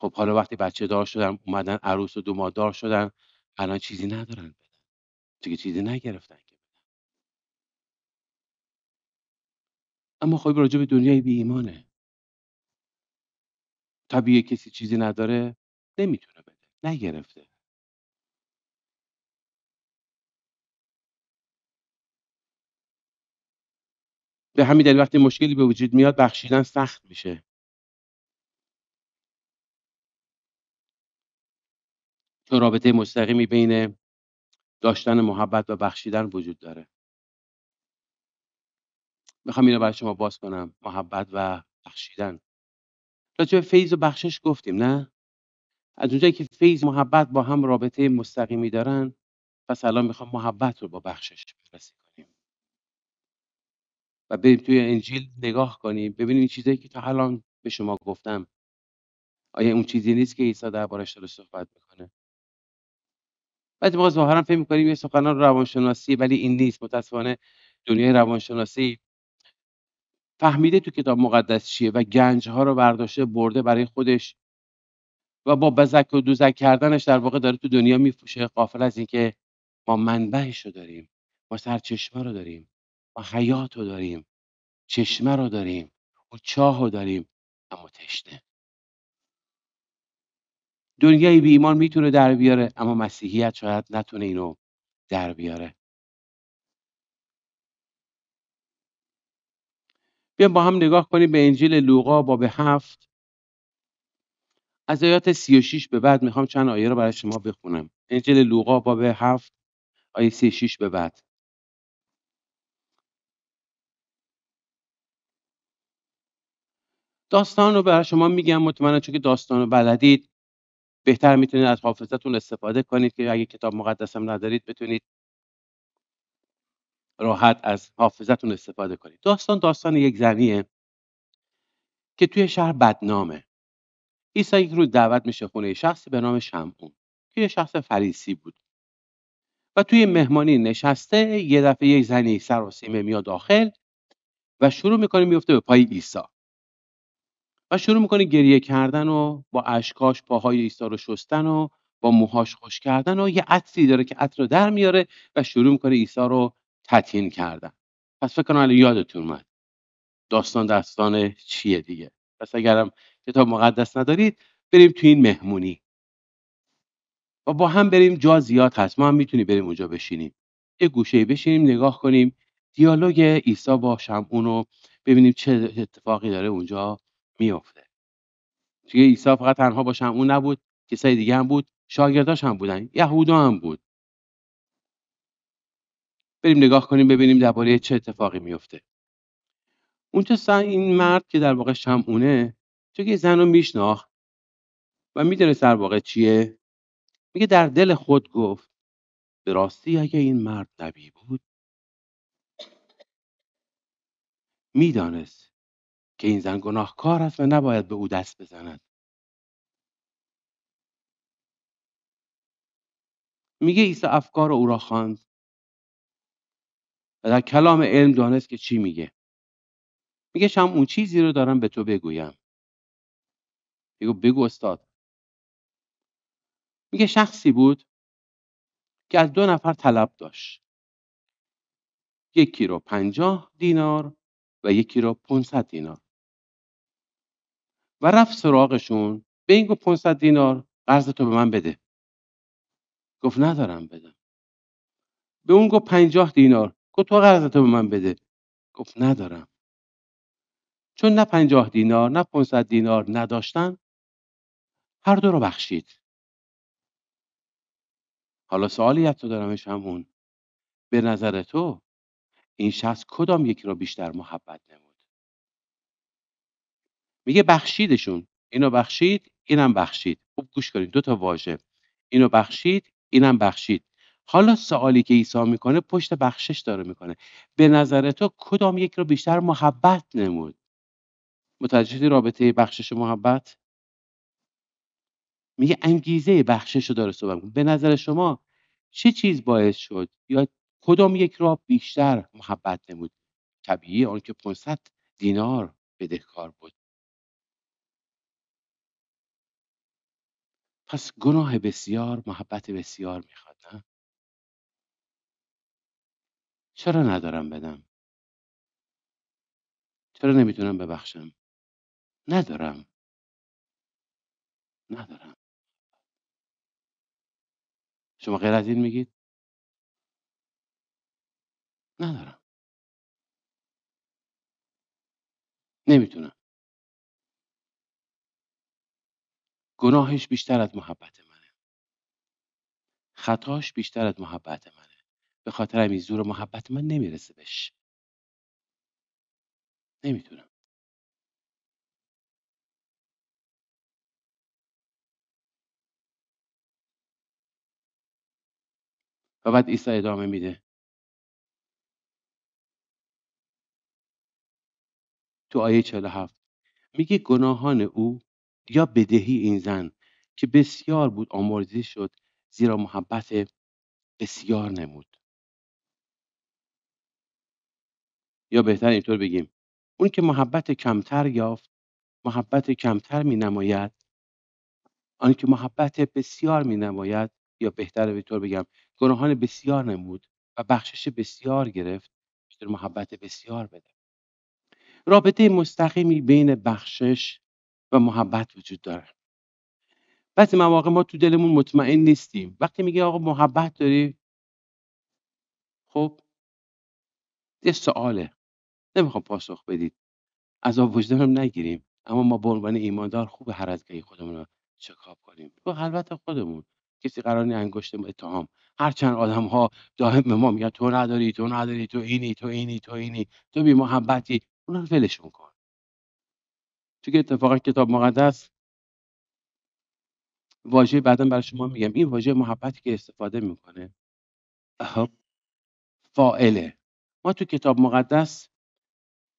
خب حالا وقتی بچه دار شدن اومدن عروس و دوماد دار شدن الان چیزی ندارن بدن دیگه چیزی نگرفتن که اما خب راجع به دنیای بی ایمانه طبیعی کسی چیزی نداره نمیتونه نگرفته به همین دلیل وقتی مشکلی به وجود میاد بخشیدن سخت میشه چون رابطه مستقیمی بین داشتن محبت و بخشیدن وجود داره میخوام اینو برای شما باز کنم محبت و بخشیدن راجع فیض و بخشش گفتیم نه از اونجایی که فیض محبت با هم رابطه مستقیمی دارن پس الان میخوام محبت رو با بخشش بررسی کنیم و بریم توی انجیل نگاه کنیم ببینیم چیزایی که تا الان به شما گفتم آیا اون چیزی نیست که عیسی دربارش داره صحبت میکنه بعضی ما ظاهرا فکر میکنیم یه سخنان روانشناسی ولی این نیست متاسفانه دنیای روانشناسی فهمیده تو کتاب مقدس چیه و گنج ها رو برداشته برده برای خودش و با بزک و دوزک کردنش در واقع داره تو دنیا میفوشه قافل از اینکه ما منبعش رو داریم ما سرچشمه رو داریم ما حیات رو داریم چشمه رو داریم و چاه رو داریم اما تشنه دنیای بی ایمان میتونه در بیاره اما مسیحیت شاید نتونه اینو در بیاره بیا با هم نگاه کنیم به انجیل لوقا باب هفت از آیات 36 به بعد میخوام چند آیه رو برای شما بخونم انجیل لوقا باب 7 آیه 36 به بعد داستان رو برای شما میگم مطمئنا چون که داستان رو بلدید بهتر میتونید از حافظتون استفاده کنید که اگه کتاب مقدس هم ندارید بتونید راحت از حافظتون استفاده کنید داستان داستان یک زنیه که توی شهر بدنامه عیسی یک روز دعوت میشه خونه شخصی به نام شمعون که یه شخص فریسی بود و توی مهمانی نشسته یه دفعه یک زنی سر و سیمه میاد داخل و شروع میکنه میفته به پای عیسی و شروع میکنه گریه کردن و با اشکاش پاهای عیسی رو شستن و با موهاش خوش کردن و یه عطری داره که عطر رو در میاره و شروع میکنه عیسی رو تطین کردن پس فکر کنم الان یادتون اومد داستان داستان چیه دیگه پس اگرم کتاب مقدس ندارید بریم تو این مهمونی و با هم بریم جا زیاد هست ما هم میتونیم بریم اونجا بشینیم یه گوشه بشینیم نگاه کنیم دیالوگ عیسی با شمعون رو ببینیم چه اتفاقی داره اونجا میافته چون عیسی فقط تنها با شمعون نبود کسای دیگه هم بود شاگرداش هم بودن یهودا هم بود بریم نگاه کنیم ببینیم درباره چه اتفاقی میفته اون این مرد که در واقع شمعونه چون که زن رو میشناخت و میدونه سر واقع چیه میگه در دل خود گفت به راستی اگه این مرد نبی بود میدانست که این زن گناهکار است و نباید به او دست بزند میگه عیسی افکار او را خواند و در کلام علم دانست که چی میگه میگه شم اون چیزی رو دارم به تو بگویم میگو بگو استاد میگه شخصی بود که از دو نفر طلب داشت یکی رو پنجاه دینار و یکی رو 500 دینار و رفت سراغشون به این گفت 500 دینار قرض تو به من بده گفت ندارم بدم به اون گفت 50 دینار گفت تو قرض تو به من بده گفت ندارم چون نه 50 دینار نه 500 دینار نداشتن هر دو رو بخشید حالا سوالی از تو دارم همون به نظر تو این شخص کدام یکی را بیشتر محبت نمود میگه بخشیدشون اینو بخشید اینم بخشید خوب گوش کنید دو تا واژه اینو بخشید اینم بخشید حالا سوالی که عیسی میکنه پشت بخشش داره میکنه به نظر تو کدام یک رو بیشتر محبت نمود متوجه رابطه بخشش محبت میگه انگیزه بخشش رو داره صحبت به نظر شما چه چیز باعث شد یا کدام یک را بیشتر محبت نمود طبیعی آن که 500 دینار بدهکار بود پس گناه بسیار محبت بسیار میخواد نه چرا ندارم بدم چرا نمیتونم ببخشم ندارم ندارم شما غیر از این میگید ندارم نمیتونم گناهش بیشتر از محبت منه خطاش بیشتر از محبت منه به خاطر همین زور محبت من نمیرسه بهش نمیتونم و بعد عیسی ادامه میده تو آیه 47 میگه گناهان او یا بدهی این زن که بسیار بود آمارزی شد زیرا محبت بسیار نمود یا بهتر اینطور بگیم اون که محبت کمتر یافت محبت کمتر می نماید آن که محبت بسیار می نماید یا بهتر به بگم گناهان بسیار نمود و بخشش بسیار گرفت بیشتر محبت بسیار بده رابطه مستقیمی بین بخشش و محبت وجود داره بعضی مواقع ما تو دلمون مطمئن نیستیم وقتی میگه آقا محبت داری خب یه سواله نمیخوام پاسخ بدید از آب وجدانم نگیریم اما ما به عنوان ایماندار خوب هر از گاهی خودمون رو چکاب کنیم خب، تو خلوت خودمون کسی قرار نیست انگشت اتهام هر چند آدم ها دائم به ما میگن تو نداری تو نداری تو اینی تو اینی تو اینی تو بی محبتی اونا رو چونکه کن تو که اتفاقا کتاب مقدس واژه بعدا برای شما میگم این واژه محبتی که استفاده میکنه فائله ما تو کتاب مقدس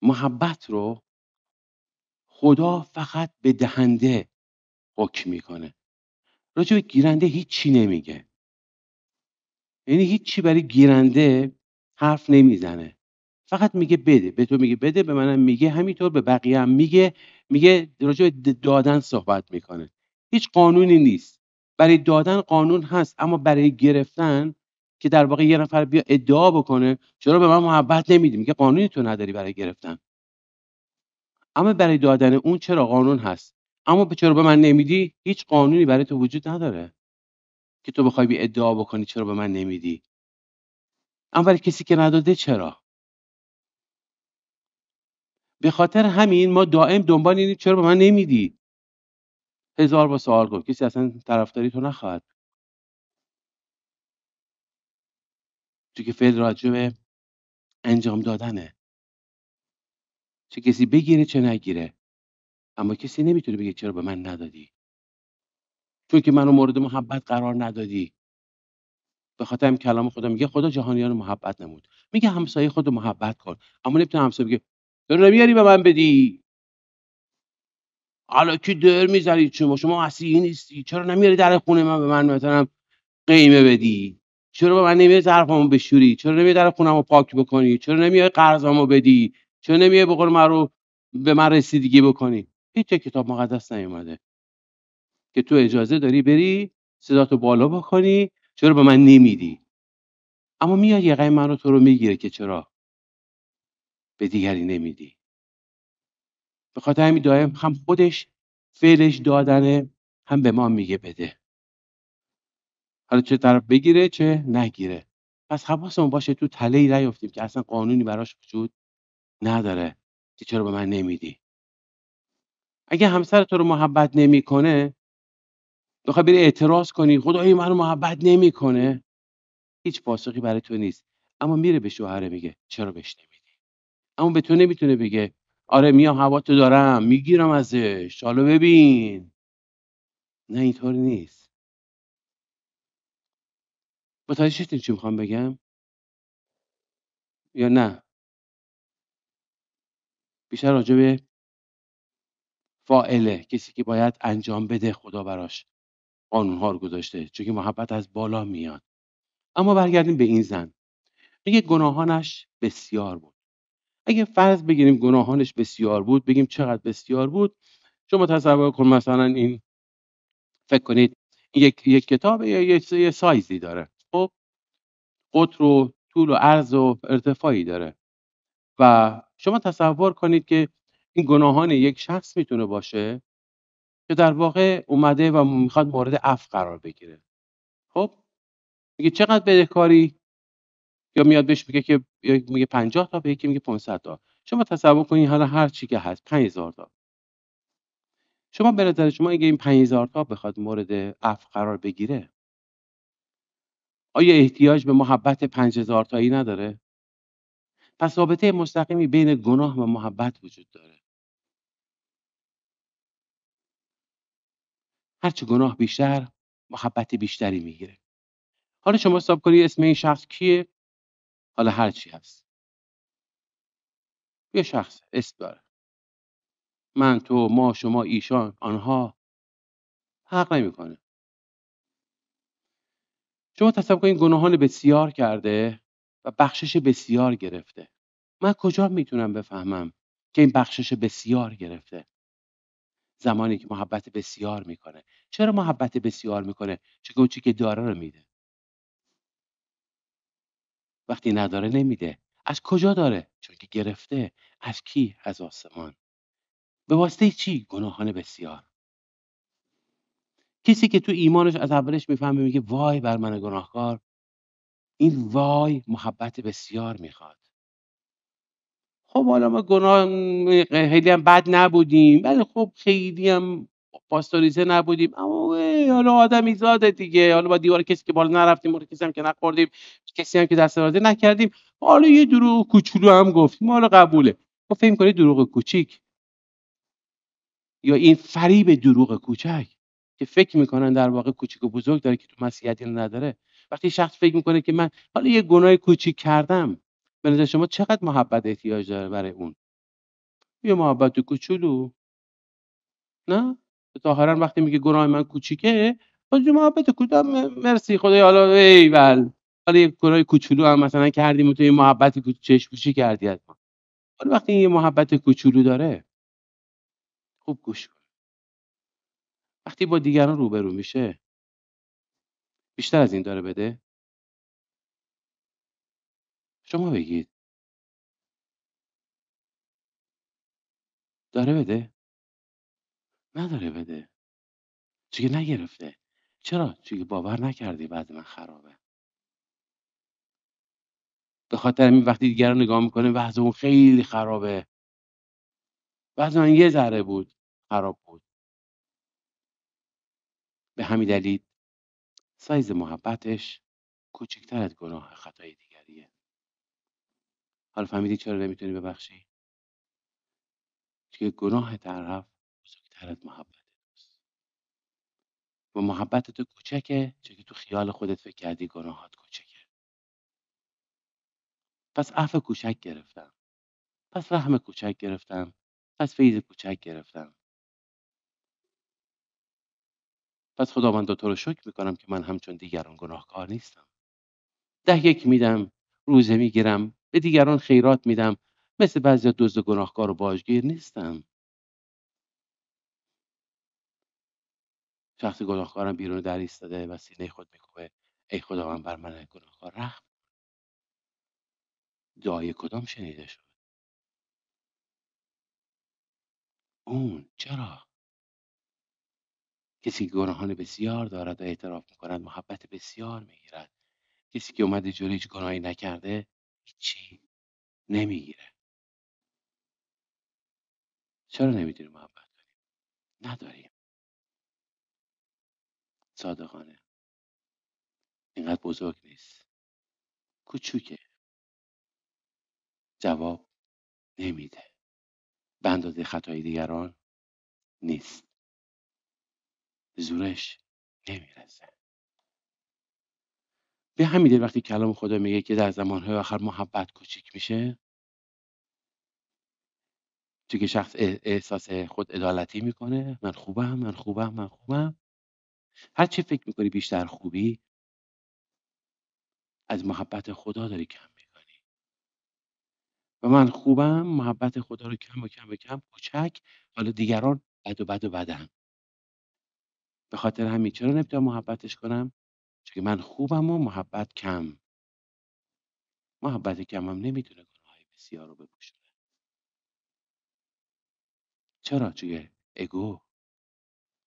محبت رو خدا فقط به دهنده حکم میکنه راجع به گیرنده هیچی نمیگه یعنی هیچی برای گیرنده حرف نمیزنه فقط میگه بده به تو میگه بده به منم میگه همینطور به بقیه هم میگه میگه راجع به دادن صحبت میکنه هیچ قانونی نیست برای دادن قانون هست اما برای گرفتن که در واقع یه نفر بیا ادعا بکنه چرا به من محبت نمیدی میگه قانونی تو نداری برای گرفتن اما برای دادن اون چرا قانون هست اما به چرا به من نمیدی هیچ قانونی برای تو وجود نداره که تو بخوای بی ادعا بکنی چرا به من نمیدی اما برای کسی که نداده چرا به خاطر همین ما دائم دنبال اینیم چرا به من نمیدی هزار با سوال گفت کسی اصلا طرفداری تو نخواهد چون که فعل راجب انجام دادنه چه کسی بگیره چه نگیره اما کسی نمیتونه بگه چرا به من ندادی چون که منو مورد محبت قرار ندادی به خاطر هم کلام خدا میگه خدا جهانیان محبت نمود میگه همسایه خود محبت کن اما نمیتونه همسایه بگه داره نمیاری به من بدی حالا کی در میزنی شما شما اصلی نیستی چرا نمیاری در خونه من به من مثلا قیمه بدی چرا به من نمیای ظرفمو بشوری چرا نمیاری در خونمو پاک بکنی چرا نمیای قرضمو بدی چرا نمیای به قول رو به من رسیدگی بکنی هیچ کتاب مقدس نیومده که تو اجازه داری بری صداتو بالا بکنی چرا به من نمیدی اما میاد یقه من رو تو رو میگیره که چرا به دیگری نمیدی به خاطر همین دائم هم خودش فعلش دادنه هم به ما میگه بده حالا چه طرف بگیره چه نگیره پس حواسمون باشه تو تلهی ای نیفتیم که اصلا قانونی براش وجود نداره که چرا به من نمیدی اگه همسر تو رو محبت نمیکنه بخوای بری اعتراض کنی خدای من رو محبت نمیکنه هیچ پاسخی برای تو نیست اما میره به شوهره میگه چرا بهش نمیدی اما به تو نمیتونه بگه آره میام هوا تو دارم میگیرم ازش حالا ببین نه اینطور نیست متوجه شدین چی میخوام بگم یا نه بیشتر راجبه؟ فائله کسی که باید انجام بده خدا براش قانونها رو گذاشته چون که محبت از بالا میاد اما برگردیم به این زن میگه گناهانش بسیار بود اگه فرض بگیریم گناهانش بسیار بود بگیم چقدر بسیار بود شما تصور کن مثلا این فکر کنید یک, یک کتاب یا یک سایزی داره خب قطر و طول و عرض و ارتفاعی داره و شما تصور کنید که این گناهان یک شخص میتونه باشه که در واقع اومده و میخواد مورد عفو قرار بگیره خب میگه چقدر بدهکاری یا میاد بهش میگه که میگه 50 تا به یکی میگه 500 تا شما تصور کنید حالا هر چی که هست 5000 تا شما به نظر شما اگه این 5000 تا بخواد مورد عفو قرار بگیره آیا احتیاج به محبت 5000 تایی نداره پس رابطه مستقیمی بین گناه و محبت وجود داره هرچه گناه بیشتر محبت بیشتری میگیره حالا شما حساب کنید اسم این شخص کیه حالا هر چی هست یه شخص اسم داره من تو ما شما ایشان آنها حق نمیکنه شما تصور کنید گناهان بسیار کرده و بخشش بسیار گرفته من کجا میتونم بفهمم که این بخشش بسیار گرفته زمانی که محبت بسیار میکنه چرا محبت بسیار میکنه چون چی که داره رو میده وقتی نداره نمیده از کجا داره چون که گرفته از کی از آسمان به واسطه چی گناهان بسیار کسی که تو ایمانش از اولش میفهمه میگه وای بر من گناهکار این وای محبت بسیار میخواد خب حالا ما گناه خیلی هم بد نبودیم ولی خب خیلی هم پاستوریزه نبودیم اما حالا آدمی زاده دیگه حالا با دیوار کسی که بالا نرفتیم حالا کسی هم که نخوردیم کسی هم که دست نکردیم حالا یه دروغ کوچولو هم گفتیم حالا قبوله خب فکر کنید دروغ کوچیک یا این فریب دروغ کوچک که فکر میکنن در واقع کوچیک و بزرگ داره که تو مسیحیت نداره وقتی شخص فکر میکنه که من حالا یه گناه کوچیک کردم به نظر شما چقدر محبت احتیاج داره برای اون یه محبت کوچولو نه ظاهرا وقتی میگه گناه من کوچیکه باز محبت کوچولو مرسی خدای حالا ایول حالا یه گناه کوچولو هم مثلا کردیم تو یه محبت کوچی کردی از ما حالا وقتی یه محبت کوچولو داره خوب گوش کن وقتی با دیگران روبرو میشه بیشتر از این داره بده شما بگید داره بده؟ نداره بده چیگه نگرفته چرا؟ چیگه باور نکردی بعد من خرابه به خاطر این وقتی دیگر نگاه میکنه وضع اون خیلی خرابه وضع من یه ذره بود خراب بود به همین دلیل سایز محبتش کوچکتر از گناه خطای حالا فهمیدی چرا نمیتونی ببخشی که گناه طرف بزرگتر از محبت است. و محبت تو کوچکه چون که تو خیال خودت فکر کردی گناهات کوچکه پس عفو کوچک گرفتم پس رحم کوچک گرفتم پس فیض کوچک گرفتم پس خدا من تو رو شکر میکنم که من همچون دیگران گناهکار نیستم ده یک میدم روزه میگیرم به دیگران خیرات میدم مثل بعضی دزد و گناهکار و باجگیر نیستم شخص گناهکارم بیرون در ایستاده و سینه خود میکوبه ای خداوند بر من گناهکار رحم دعای کدام شنیده شد اون چرا کسی که گناهان بسیار دارد و اعتراف میکند محبت بسیار میگیرد کسی که اومده جلو هیچ گناهی نکرده چی نمیگیره چرا نمیدونیم محبت داریم نداریم صادقانه اینقدر بزرگ نیست کوچوکه جواب نمیده به اندازه خطای دیگران نیست زورش نمیرسه به همین دلیل وقتی کلام خدا میگه که در زمانهای آخر محبت کوچیک میشه چون که شخص احساس خود ادالتی میکنه من خوبم من خوبم من خوبم هر چی فکر میکنی بیشتر خوبی از محبت خدا داری کم میکنی و من خوبم محبت خدا رو کم و کم و کم کوچک حالا دیگران بد و بد و بدم به خاطر همین چرا نمیتونم محبتش کنم چون من خوبم و محبت کم محبت کمم نمیتونه های بسیار رو بپوشونه چرا چون اگو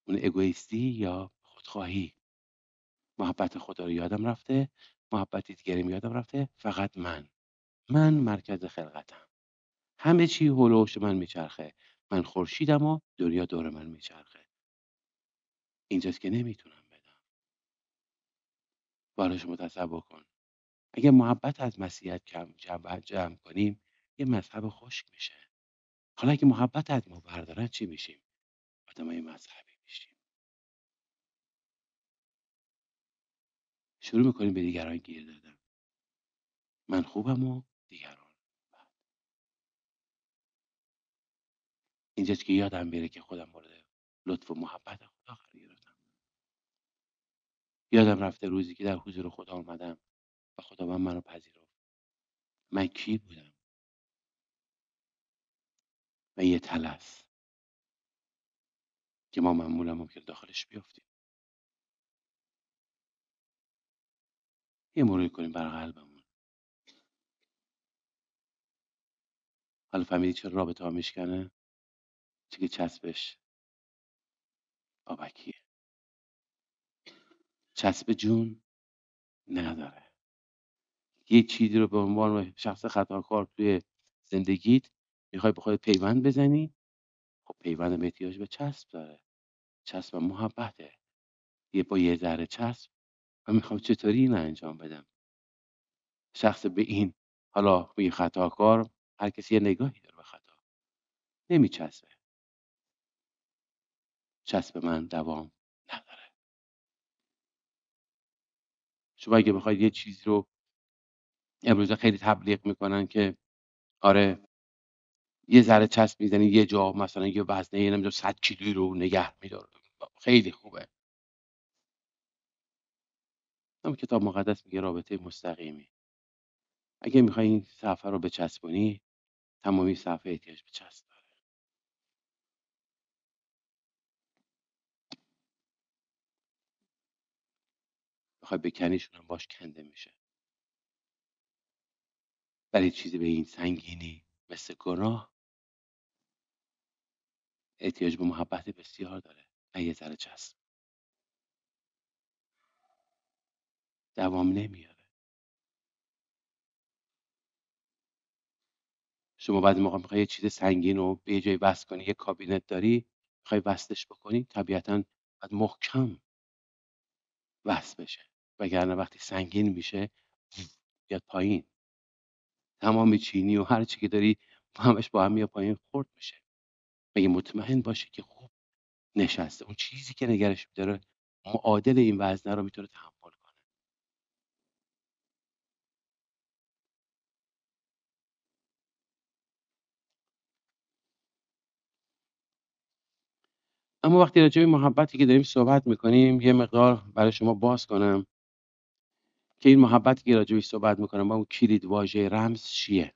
اون اگویستی یا خودخواهی محبت خدا رو یادم رفته محبت دیگریم یادم رفته فقط من من مرکز خلقتم همه چی هلوش من میچرخه من خورشیدم و دنیا دور من میچرخه اینجاست که نمیتونم شما تصور کن اگه محبت از مسیحیت کم جمع, جمع کنیم یه مذهب خشک میشه حالا اگه محبت از ما بردارن چی میشیم آدمای مذهبی میشیم شروع میکنیم به دیگران گیر دادم. من خوبم و دیگران بد اینجاست که یادم بیره که خودم مورد لطف و محبت خدا یادم رفته روزی که در حضور خدا آمدم و خداوند رو پذیرفت من کی بودم من یه تل که ما معمولا ممکن داخلش بیافتیم یه مروری کنیم بر قلبمون حالا فهمیدی چرا رابطه ها میشکنه چه که چسبش آبکیه چسب جون نداره یه چیزی رو به عنوان شخص خطاکار توی زندگیت میخوای به خود پیوند بزنی خب پیوند احتیاج به چسب داره چسب محبته یه با یه ذره چسب و میخوام چطوری این انجام بدم شخص به این حالا به خطاکار هر کسی یه نگاهی داره به خطا نمیچسبه چسب من دوام شما اگه بخواید یه چیزی رو امروز خیلی تبلیغ میکنن که آره یه ذره چسب میزنی یه جا مثلا یه وزنه یه نمیدونم 100 کیلوی رو نگه میدار خیلی خوبه اما کتاب مقدس میگه رابطه مستقیمی اگه میخوای این صفحه رو بچسبونی تمامی صفحه احتیاج به چسب بخوای بکنیشون هم باش کنده میشه ولی چیزی به این سنگینی مثل گناه احتیاج به محبت بسیار داره نه یه ذره چسب دوام نمیاره شما بعد موقع میخوای یه چیز سنگین رو به یه جای وصل کنی یه کابینت داری میخوای وصلش بکنی طبیعتا باید محکم وصل بشه وگرنه وقتی سنگین میشه بیاد پایین تمام چینی و هر چی که داری همش با هم میاد پایین خورد میشه مگه مطمئن باشه که خوب نشسته اون چیزی که نگرش داره معادل این وزنه رو میتونه تحمل کنه اما وقتی راجع به محبتی که داریم صحبت میکنیم یه مقدار برای شما باز کنم که این محبت که صحبت میکنم با اون کلید واژه رمز چیه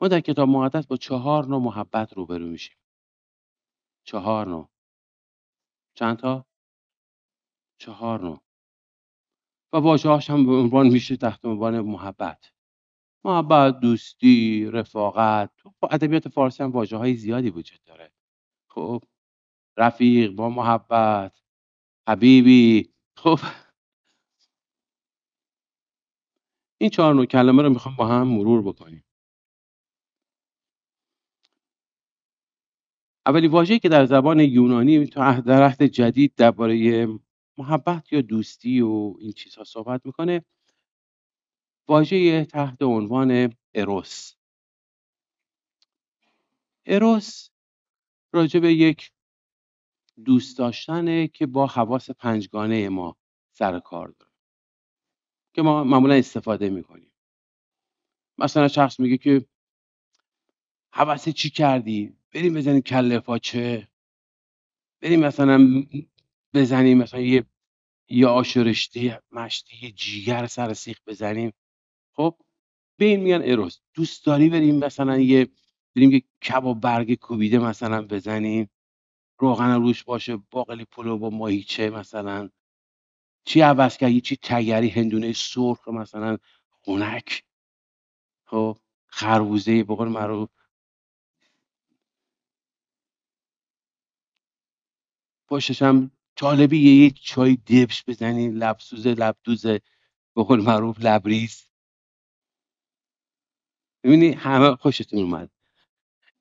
ما در کتاب مقدس با چهار نوع محبت روبرو میشیم چهار نوع چند تا چهار نوع و هاش هم به عنوان میشه تحت عنوان محبت محبت دوستی رفاقت تو خب، ادبیات فارسی هم واجه های زیادی وجود داره خب رفیق با محبت حبیبی خب این چهار نوع کلمه رو میخوام با هم مرور بکنیم اولی واژه‌ای که در زبان یونانی تا در عهد جدید درباره محبت یا دوستی و این چیزها صحبت میکنه واژه تحت عنوان اروس اروس راجع به یک دوست داشتنه که با حواس پنجگانه ما سر کار داره که ما معمولا استفاده میکنیم مثلا شخص میگه که حوثه چی کردی بریم بزنیم کله پاچه بریم مثلا بزنیم مثلا یه یه آشرشتی مشتی یه جیگر سر سیخ بزنیم خب به این میگن اروز دوست داری بریم مثلا یه بریم یه کباب برگ کوبیده مثلا بزنیم روغن روش باشه باقلی پلو با ماهیچه مثلا چی عوض کردی؟ چی تگری هندونه سرخ مثلا خونک خب خروزه بقول مرو معروف تالبی طالبی یه چای دبش بزنی لبسوزه لبدوزه به قول معروف لبریز میبینی همه خوشتون اومد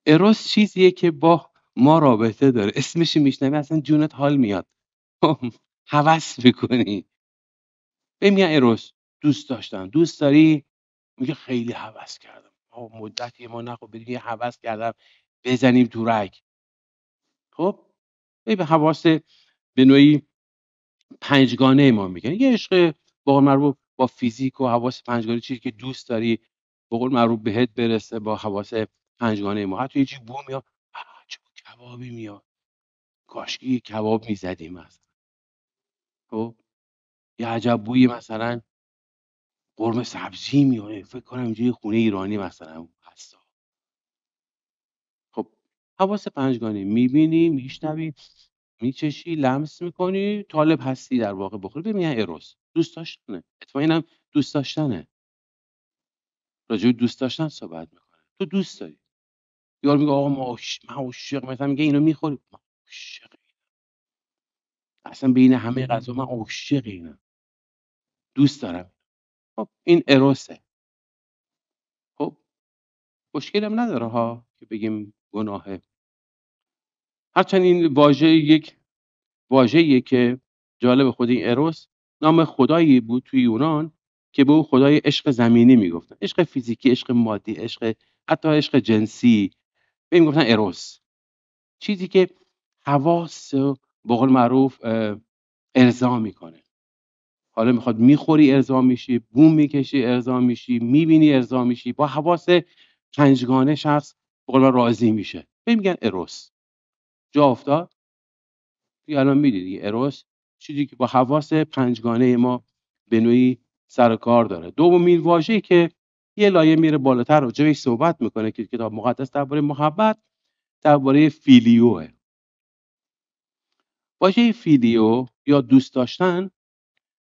اروس چیزیه که با ما رابطه داره اسمش میشنوی اصلا جونت حال میاد خب. هوس میکنی به ایروس دوست داشتم دوست داری میگه خیلی هوس کردم مدتی ما نخو یه هوس کردم بزنیم تو رگ خب ای به حواس به نوعی پنجگانه ما میگن یه عشق با مربوط با فیزیک و حواس پنجگانه چیزی که دوست داری با قول معروف بهت برسه با حواس پنجگانه ما حتی یه چی بو میاد چه کبابی میاد کاشکی کباب میزدیم هست خب یه عجب بوی مثلا قرم سبزی میاره فکر کنم اینجوری خونه ایرانی مثلا هستا خب حواس پنجگانه میبینی میشنوی میچشی لمس میکنی طالب هستی در واقع بخوری ببین اروس دوست داشتنه هم دوست داشتنه راجع دوست داشتن صحبت میکنه تو دوست داری یار میگه آقا ما عاشق مثلا میگه اینو میخوری ما اصلا بین همه غذا من عاشق اینم دوست دارم خب این اروسه خب مشکلم نداره ها که بگیم گناهه هرچند این واژه یک واژه‌ایه که جالب خود این اروس نام خدایی بود توی یونان که به او خدای عشق زمینی میگفتن عشق فیزیکی عشق مادی عشق حتی عشق جنسی به گفتن اروس چیزی که حواس و به معروف ارضا میکنه حالا میخواد میخوری ارضا میشی بوم میکشی ارضا میشی میبینی ارضا میشی با حواس پنجگانه شخص به راضی میشه به میگن اروس جا افتاد دیگه الان میدید اروس چیزی که با حواس پنجگانه ما به نوعی سر کار داره دومین واژه‌ای که یه لایه میره بالاتر راجبش صحبت میکنه که کتاب مقدس درباره محبت درباره فیلیوه واژه فیلیو یا دوست داشتن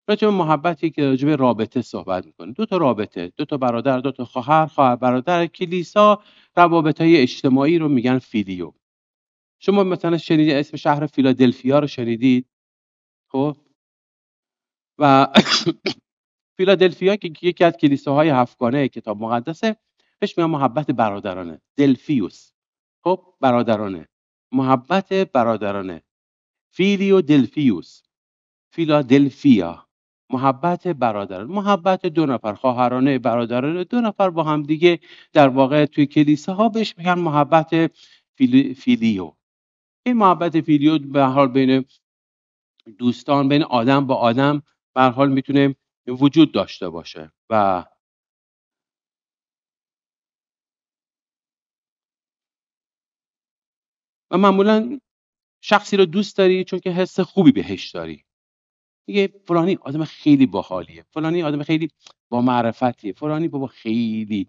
راجع محبتی که راجع رابطه صحبت میکنه دو تا رابطه دو تا برادر دو تا خواهر خواهر برادر کلیسا روابط های اجتماعی رو میگن فیلیو شما مثلا شنیدید اسم شهر فیلادلفیا رو شنیدید خب و فیلادلفیا که یکی از کلیساهای هفتگانه کتاب مقدسه بهش میگن محبت برادرانه دلفیوس خب برادرانه محبت برادرانه فیلیو دلفیوس فیلادلفیا محبت برادران محبت دو نفر خواهرانه برادران دو نفر با هم دیگه در واقع توی کلیسه ها بهش میگن محبت فیلیو این محبت فیلیو به حال بین دوستان بین آدم با آدم به حال میتونه وجود داشته باشه و و معمولا شخصی رو دوست داری چون که حس خوبی بهش داری میگه فلانی آدم خیلی باحالیه فلانی آدم خیلی با معرفتیه فلانی بابا خیلی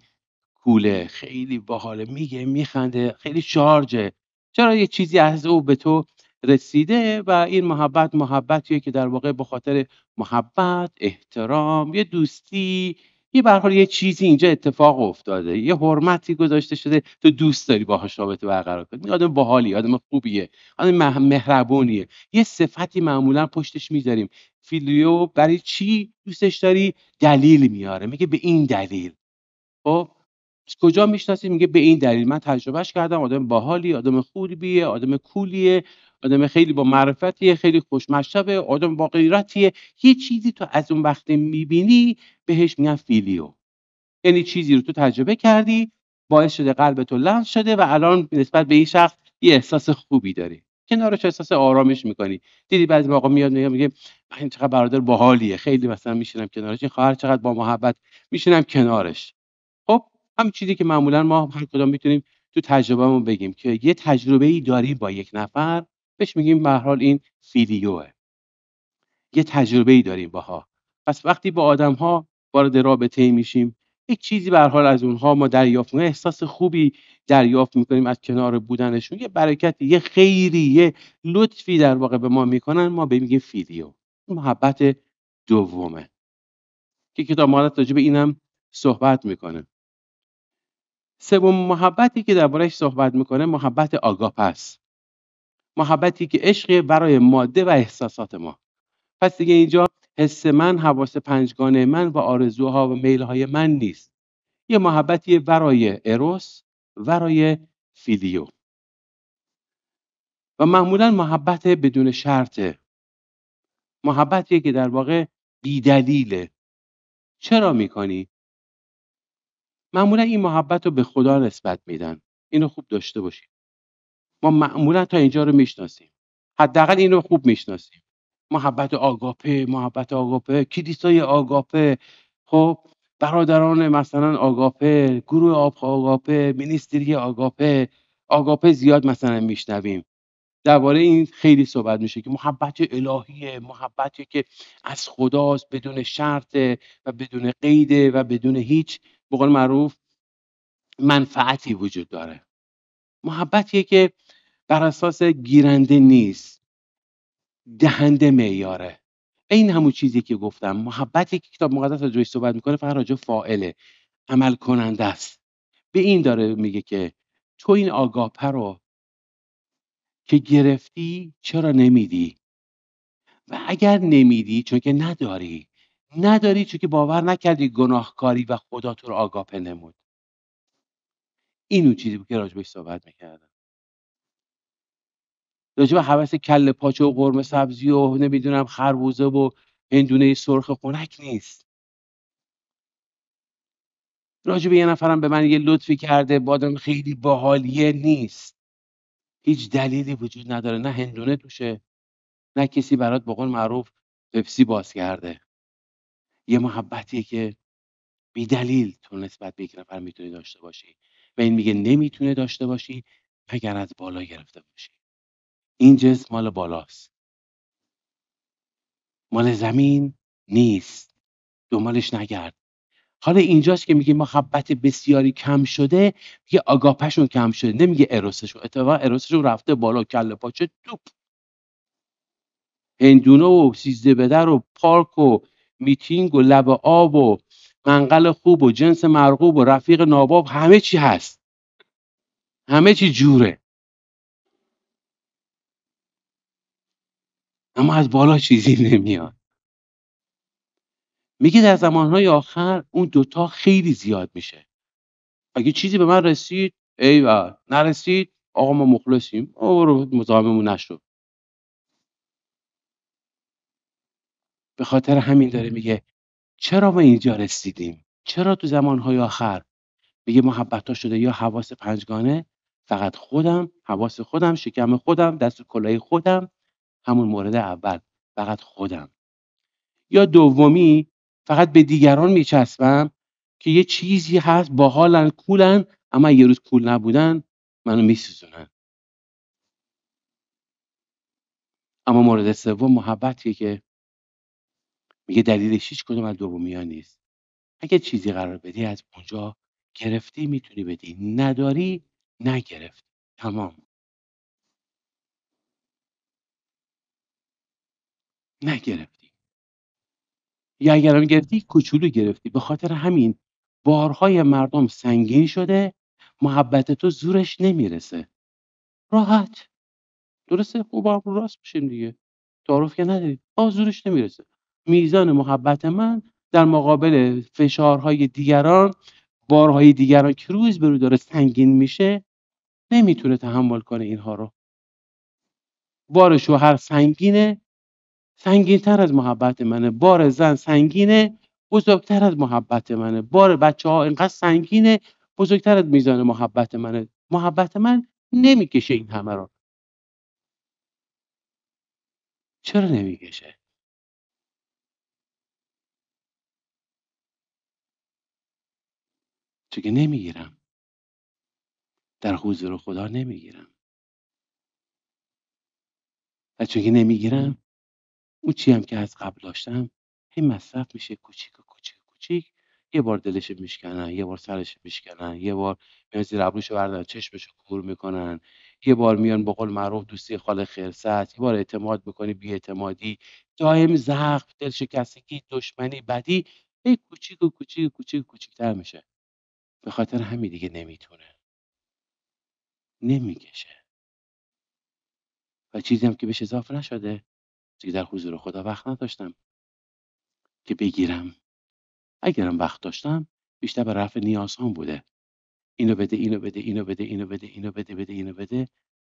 کوله خیلی باحاله میگه میخنده خیلی شارجه چرا یه چیزی از او به تو رسیده و این محبت محبتیه که در واقع به خاطر محبت احترام یه دوستی یه برخور یه چیزی اینجا اتفاق افتاده یه حرمتی گذاشته شده تو دوست داری باهاش رابطه برقرار کنی آدم باحالی آدم خوبیه آدم مهربونیه یه صفتی معمولا پشتش میذاریم فیلیو برای چی دوستش داری دلیل میاره میگه به این دلیل خب کجا میشناسیم میگه به این دلیل من تجربهش کردم آدم باحالی آدم خوبیه آدم کولیه آدم خیلی با معرفتیه خیلی خوشمشتبه آدم با غیرتیه یه چیزی تو از اون وقت میبینی بهش میگن فیلیو یعنی چیزی رو تو تجربه کردی باعث شده قلب تو لمس شده و الان نسبت به این شخص یه احساس خوبی داری کنارش احساس آرامش میکنی دیدی بعضی موقع میاد میگه این چقدر برادر باحالیه خیلی مثلا میشینم کنارش این خواهر چقدر با محبت میشینم کنارش هم چیزی که معمولا ما هر کدام میتونیم تو تجربهمون بگیم که یه تجربه ای داریم با یک نفر بهش میگیم به حال این فیلیوه یه تجربه ای داریم باها پس وقتی با آدم ها وارد رابطه ای میشیم یک چیزی به حال از اونها ما دریافت میکنیم احساس خوبی دریافت میکنیم از کنار بودنشون یه برکتی یه خیری یه لطفی در واقع به ما میکنن ما به میگیم فیدیو محبت دومه که کتاب مالت راجع به اینم صحبت میکنه سوم محبتی که دربارهش صحبت میکنه محبت آگاپ است محبتی که عشق برای ماده و احساسات ما پس دیگه اینجا حس من حواس پنجگانه من و آرزوها و میلهای من نیست یه محبتی برای اروس برای فیلیو و معمولا محبت بدون شرطه محبتی که در واقع بیدلیله چرا میکنی؟ معمولا این محبت رو به خدا نسبت میدن اینو خوب داشته باشید ما معمولا تا اینجا رو میشناسیم حداقل اینو خوب میشناسیم محبت آگاپه محبت آگاپه کلیسای آگاپه خب برادران مثلا آگاپه گروه آب آگاپه مینیستری آگاپه آگاپه زیاد مثلا میشنویم درباره این خیلی صحبت میشه که محبت الهیه محبتی که از خداست بدون شرط و بدون قید و بدون هیچ به قول معروف منفعتی وجود داره محبتیه که بر اساس گیرنده نیست دهنده معیاره این همون چیزی که گفتم محبتی که کتاب مقدس جوش صحبت میکنه فقط راجع فاعله عمل کننده است به این داره میگه که تو این آگاپه رو که گرفتی چرا نمیدی و اگر نمیدی چون که نداری نداری چون که باور نکردی گناهکاری و خدا تو رو آگاه نمود اینو چیزی بود که راجبش صحبت میکردم راجب حوث کل پاچه و قرمه سبزی و نمیدونم خربوزه و هندونه سرخ خنک نیست راجب یه نفرم به من یه لطفی کرده بادم خیلی باحالیه نیست هیچ دلیلی وجود نداره نه هندونه توشه نه کسی برات به قول معروف پپسی باز کرده یه محبتیه که بی دلیل تو نسبت به یک نفر میتونی داشته باشی و این میگه نمیتونه داشته باشی مگر از بالا گرفته باشی این جسم مال بالاست مال زمین نیست دنبالش نگرد حالا اینجاست که میگه محبت بسیاری کم شده میگه آگاپشون کم شده نمیگه اروسشون اتفاقا اروسشون رفته بالا کل پاچه توپ هندونه و سیزده بدر و پارک و میتینگ و لب آب و منقل خوب و جنس مرغوب و رفیق ناباب همه چی هست همه چی جوره اما از بالا چیزی نمیاد میگه در زمانهای آخر اون دوتا خیلی زیاد میشه اگه چیزی به من رسید ای و نرسید آقا ما مخلصیم او رو مزاحممون نشد به خاطر همین داره میگه چرا ما اینجا رسیدیم چرا تو زمانهای آخر میگه محبت ها شده یا حواس پنجگانه فقط خودم حواس خودم شکم خودم دست کلای خودم همون مورد اول فقط خودم یا دومی فقط به دیگران میچسبم که یه چیزی هست باحالن کولن اما یه روز کول نبودن منو میسوزونن اما مورد سوم محبتیه که میگه دلیلش هیچ کدوم از دومیا نیست اگه چیزی قرار بدی از اونجا گرفتی میتونی بدی نداری نگرفت تمام نگرفتی یا اگرم گرفتی کوچولو گرفتی به خاطر همین بارهای مردم سنگین شده محبت تو زورش نمیرسه راحت درسته خوب هم راست بشیم دیگه تعارف که نداریم آه زورش نمیرسه میزان محبت من در مقابل فشارهای دیگران بارهای دیگران که روز به داره سنگین میشه نمیتونه تحمل کنه اینها رو بار شوهر سنگینه تر از محبت منه بار زن سنگینه بزرگتر از محبت منه بار بچه ها اینقدر سنگینه بزرگتر از میزان محبت منه محبت من نمیکشه این همه رو چرا نمیکشه چون که نمیگیرم در حضور خدا نمیگیرم و چون که نمیگیرم اون چی هم که از قبل داشتم هی مصرف میشه کوچیک و کوچیک کوچیک یه بار دلش میشکنن یه بار سرش میشکنن یه بار میان زیر ابروش بردن چشمشو کور میکنن یه بار میان به قول معروف دوستی خال خرسد یه بار اعتماد میکنی بیاعتمادی دائم زخم دل شکستگی دشمنی بدی هی کوچیک و کوچیک کوچیک و کوچیکتر میشه به خاطر همین دیگه نمیتونه نمیکشه و چیزی هم که بهش اضافه نشده دیگه در حضور خدا وقت نداشتم که بگیرم اگرم وقت داشتم بیشتر به رفع نیازهام بوده اینو بده اینو بده اینو بده اینو بده اینو بده بده اینو بده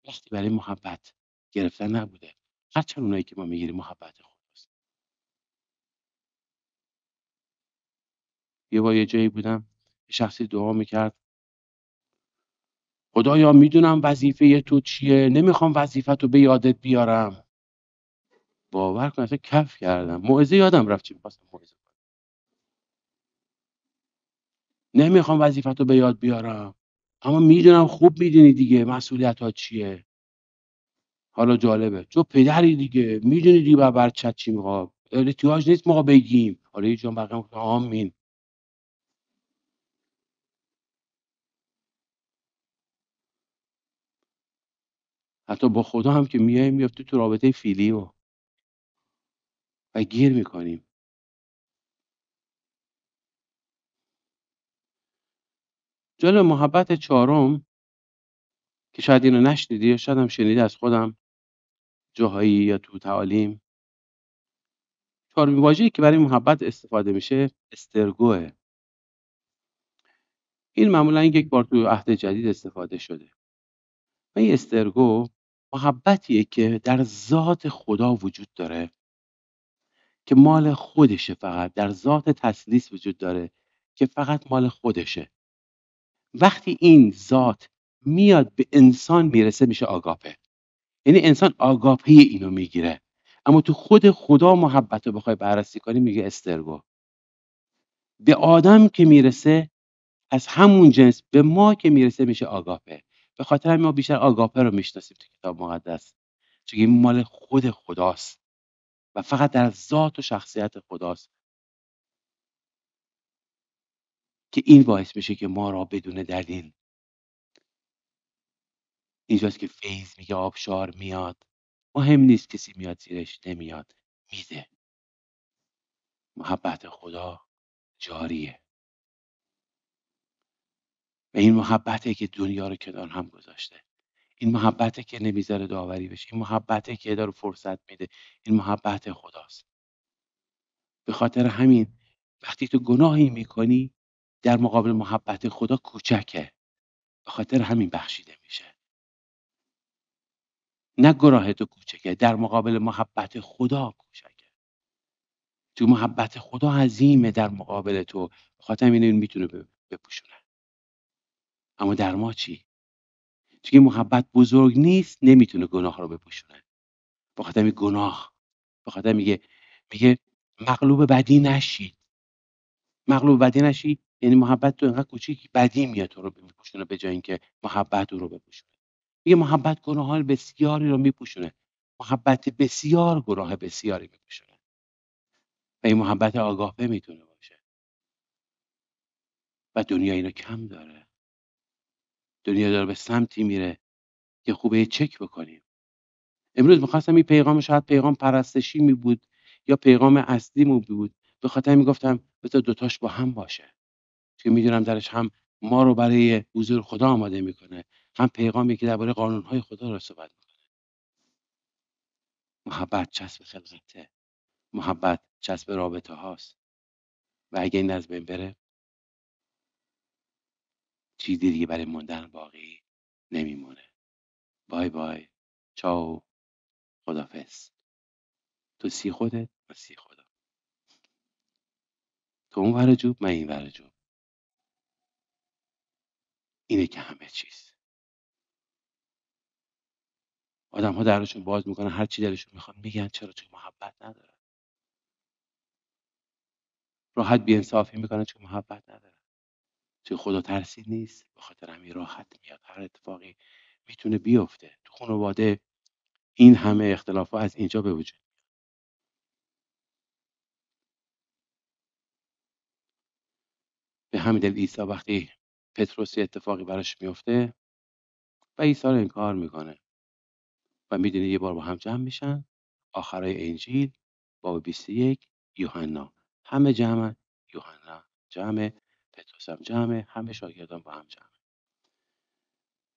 وقتی برای محبت گرفتن نبوده هرچند اونایی که ما میگیریم محبت خداست یه با یه جایی بودم شخصی دعا میکرد خدایا میدونم وظیفه تو چیه نمیخوام وظیفه تو به یادت بیارم باور کن اصلا کف کردم موعظه یادم رفت چی میخواستم کنم نمیخوام وظیفت رو به یاد بیارم اما میدونم خوب میدونی دیگه مسئولیت ها چیه حالا جالبه تو پدری دیگه میدونی دیگه بر برچت چی میخوام احتیاج نیست ما بگیم حالا یه جان بقیه آمین حتی با خدا هم که میای میفتی تو رابطه فیلی و و گیر میکنیم جلو محبت چهارم که شاید اینو نشنیدی یا شاید هم شنیده از خودم جاهایی یا تو تعالیم چهارمی واژه‌ای که برای محبت استفاده میشه استرگوه این معمولا یک بار تو عهد جدید استفاده شده و این استرگو محبتیه که در ذات خدا وجود داره که مال خودشه فقط در ذات تسلیس وجود داره که فقط مال خودشه وقتی این ذات میاد به انسان میرسه میشه آگاپه یعنی انسان آگاپه اینو میگیره اما تو خود خدا محبت رو بخوای بررسی کنی میگه استرگو به آدم که میرسه از همون جنس به ما که میرسه میشه آگاپه به خاطر ما بیشتر آگاپه رو میشناسیم تو کتاب مقدس چون این مال خود خداست و فقط در ذات و شخصیت خداست که این باعث میشه که ما را بدون دلیل اینجاست که فیض میگه آبشار میاد مهم نیست کسی میاد زیرش نمیاد میده محبت خدا جاریه و این محبته که دنیا رو کنار هم گذاشته این محبته که نمیذاره داوری بشه این محبته که داره فرصت میده این محبت خداست به خاطر همین وقتی تو گناهی میکنی در مقابل محبت خدا کوچکه به خاطر همین بخشیده میشه نه گناه تو کوچکه در مقابل محبت خدا کوچکه تو محبت خدا عظیمه در مقابل تو خاطر این میتونه بپوشونه اما در ما چی چون محبت بزرگ نیست نمیتونه گناه رو بپوشونه با گناه با میگه میگه مغلوب بدی نشید مغلوب بدی نشید یعنی محبت تو انقدر کوچیک بدی میاد تو رو میپوشونه به جای اینکه محبت او رو بپوشونه میگه محبت گناهان بسیاری رو میپوشونه محبت بسیار گناه بسیاری میپوشونه و این محبت آگاهه میتونه باشه و دنیا اینو کم داره دنیا داره به سمتی میره که خوبه چک بکنیم امروز میخواستم این پیغام شاید پیغام پرستشی می بود یا پیغام اصلی می بود به خاطر میگفتم بذار دوتاش با هم باشه که میدونم درش هم ما رو برای حضور خدا آماده میکنه هم پیغامی که درباره قانونهای خدا را صحبت میکنه محبت چسب خلقته محبت چسب رابطه هاست و اگه این از بین بره چیزی دیگه برای موندن باقی نمیمونه بای بای چاو خدافز تو سی خودت و سی خدا تو اون ور جوب من این ور جوب اینه که همه چیز آدم ها درشون باز میکنن هر چی دلشون میخوان میگن چرا چون محبت ندارن راحت بیانصافی میکنن چون محبت ندارن توی خدا ترسی نیست به خاطر همین راحت میاد هر اتفاقی میتونه بیفته تو خانواده این همه اختلاف از اینجا به وجود به همین دلیل عیسی وقتی پتروس اتفاقی براش میفته و عیسی رو انکار میکنه و میدونید یه بار با هم جمع میشن آخرای انجیل باب 21 یوحنا همه جمع یوحنا جمع پتروس هم جمعه همه شاگردان با هم جمعه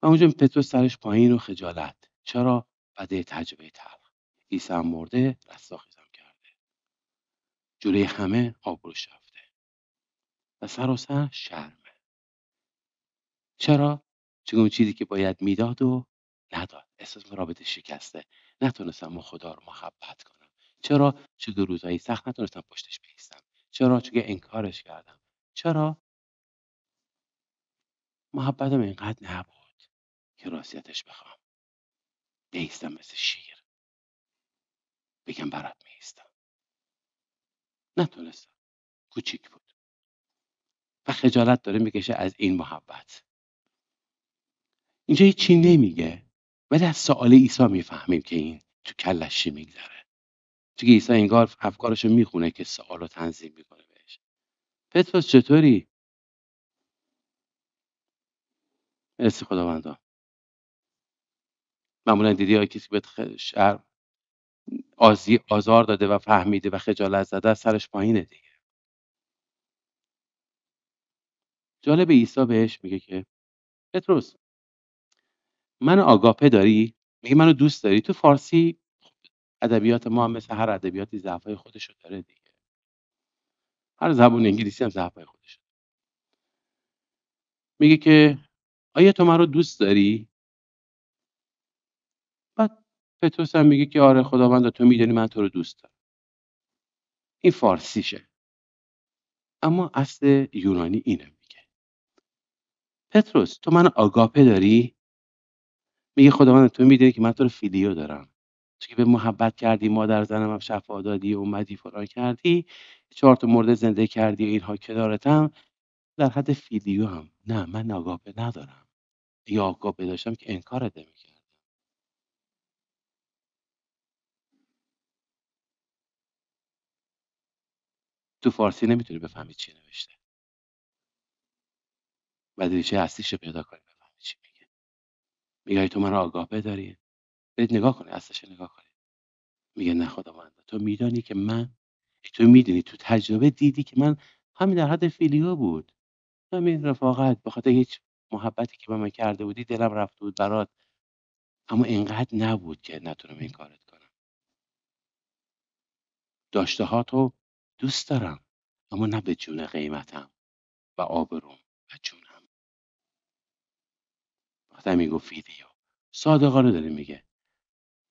و اونجا پتروس سرش پایین و خجالت چرا بده تجربه تلخ عیسی هم مرده خیزم کرده جوره همه آبروش رفته و سر سراسر شرمه چرا چون اون چیزی که باید میداد و نداد احساس رابطه شکسته نتونستم و خدا رو محبت کنم چرا چون روزایی سخت نتونستم پشتش بیستم چرا چون انکارش کردم چرا محبتم اینقدر نبود که راستیتش بخوام بیستم مثل شیر بگم برات میستم نتونستم کوچیک بود و خجالت داره میکشه از این محبت اینجا هیچی نمیگه ولی از سوال عیسی میفهمیم که این تو کلش چی میگذره تو عیسی انگار افکارشو میخونه که رو تنظیم میکنه بهش پتروس چطوری مرسی خداوندا معمولا دیدی های کسی به شهر آزی آزار داده و فهمیده و خجالت زده سرش پایینه دیگه جالب عیسی بهش میگه که پتروس من آگاپه داری میگه منو دوست داری تو فارسی ادبیات ما هم مثل هر ادبیاتی ضعفای خودشو داره دیگه هر زبون انگلیسی هم ضعفای خودش میگه که آیا تو مرا دوست داری؟ بعد پتروس هم میگه که آره خداوند تو میدونی من تو رو دوست دارم. این فارسیشه. اما اصل یونانی اینه میگه. پتروس تو من آگاپه داری؟ میگه خداوند تو میدونی که من تو رو فیلیو دارم. تو که به محبت کردی مادر زنم هم شفا دادی اومدی فلان کردی چهار تا مورد زنده کردی و اینها کدارتم، در حد فیدیو هم نه من آگاپه ندارم یا آگاپه داشتم که نمی کردم تو فارسی نمیتونی بفهمی چی نوشته و دریچه اصلیش پیدا کنی بفهمی چی میگه میگه تو من آگاپه داری برید نگاه کنی هستش نگاه کنی میگه نه خدا من تو میدانی که من تو میدونی تو تجربه دیدی که من همین در حد فیلیو بود همین رفاقت بخاطر هیچ محبتی که به من کرده بودی دلم رفته بود برات اما اینقدر نبود که نتونم این کارت کنم داشته ها تو دوست دارم اما نه به جون قیمتم و آبروم و جونم وقتی میگو ویدیو صادقانه داره میگه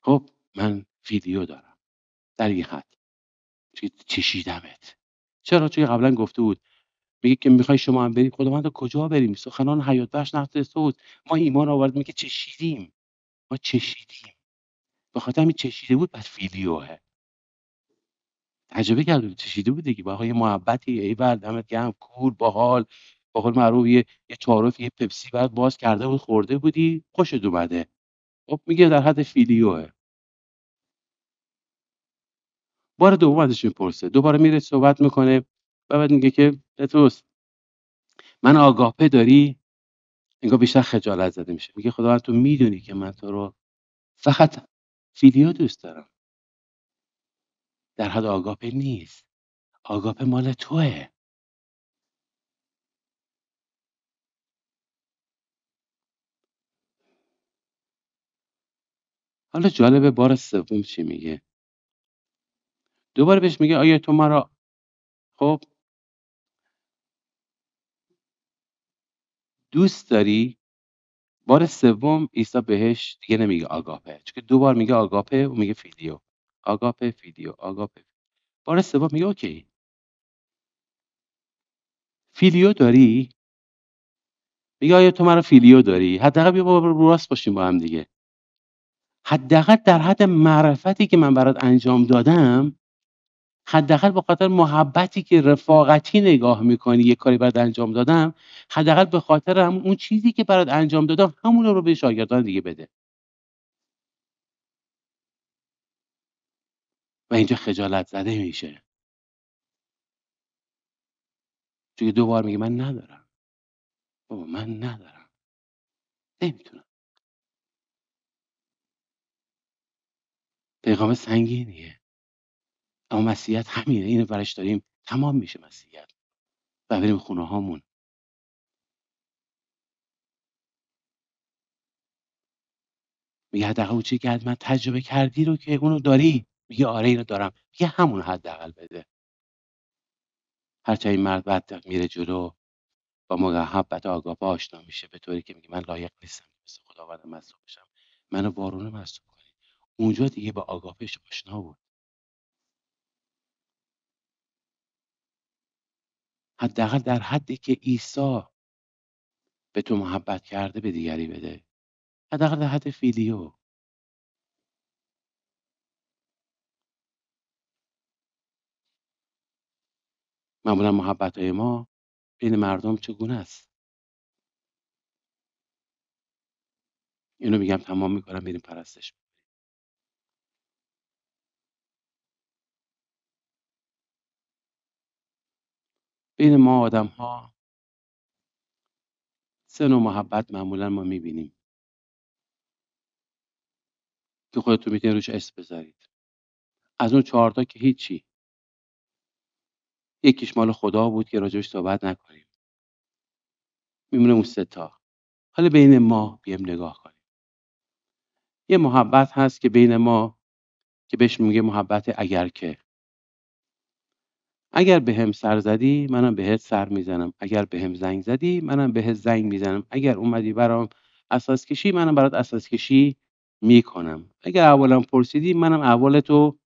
خب من ویدیو دارم در این حد چشیدمت چرا چون قبلا گفته بود میگه که میخوای شما هم بریم خداوند کجا بریم سخنان حیات بخش نفت سوز ما ایمان آورد میگه چشیدیم ما چشیدیم به خاطر همین چشیده بود بعد فیلیوه تجربه کرد چشیده بود دیگه با یه محبتی ای بر دمت گرم کور باحال باحال معروف یه یه چارف یه پپسی بعد باز کرده بود خورده بودی خوشت اومده خب میگه در حد فیلیوه بار دوباره ازش میپرسه دوباره میره صحبت میکنه و بعد میگه که پتروس من آگاپه داری انگار بیشتر خجالت زده میشه میگه خدا تو میدونی که من تو رو فقط فیلیو دوست دارم در حد آگاپه نیست آگاپه مال توه حالا جالبه بار سوم چی میگه دوباره بهش میگه آیا تو مرا خب دوست داری بار سوم عیسی بهش دیگه نمیگه آگاپه چون دو بار میگه آگاپه و میگه فیدیو آگاپه فیدیو آگاپه بار سوم میگه اوکی فیلیو داری میگه آیا تو مرا فیلیو داری حداقل بیا با راست باشیم با هم دیگه حداقل در حد معرفتی که من برات انجام دادم حداقل به خاطر محبتی که رفاقتی نگاه میکنی یه کاری برات انجام دادم حداقل به خاطر اون چیزی که برات انجام دادم همون رو به شاگردان دیگه بده و اینجا خجالت زده میشه چون دو بار میگه من ندارم بابا من ندارم نمیتونم پیغام سنگینیه اما مسیحیت همینه اینو برش داریم تمام میشه مسیحیت و بریم خونه هامون میگه حداقل اون چی که من تجربه کردی رو که اونو داری میگه آره اینو دارم میگه همون حداقل بده هرچه این مرد بعد میره جلو با محبت آگاه آشنا میشه به طوری که میگه من لایق نیستم مثل خداوند باشم، بشم منو بارونه مصلوب کنید اونجا دیگه با آگاهش آشنا بود حداقل در حدی که عیسی به تو محبت کرده به دیگری بده حداقل در حد فیلیو معمولا محبت های ما بین مردم چگونه است اینو میگم تمام میکنم بریم پرستش بین ما آدم ها سه نوع محبت معمولا ما میبینیم که خودتون میتونید روش اسم بذارید از اون چهارتا که هیچی یکیش مال خدا بود که راجبش صحبت نکنیم میمونه اون ستا حالا بین ما بیم نگاه کنیم یه محبت هست که بین ما که بهش میگه محبت اگر که اگر به هم سر زدی منم بهت سر میزنم اگر به هم زنگ زدی منم بهت زنگ میزنم اگر اومدی برام اساس کشی منم برات اساس کشی میکنم اگر اولم پرسیدی منم اولتو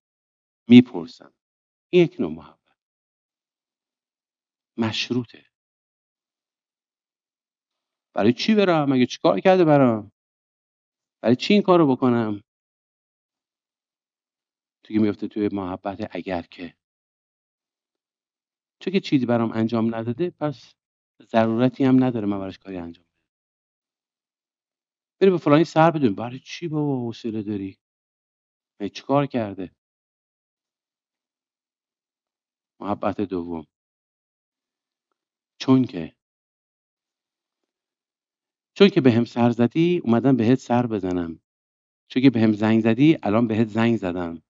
میپرسم این یک نوع محبت مشروطه برای چی برم مگه چیکار کرده برام برای چی این کارو بکنم تو که میفته توی محبت اگر که چون که چیزی برام انجام نداده پس ضرورتی هم نداره من براش کاری انجام بدم بری به فلانی سر بدون برای چی بابا حوصله داری کار کرده محبت دوم چون که چون که به هم سر زدی اومدم بهت سر بزنم چون که به هم زنگ زدی الان بهت زنگ زدم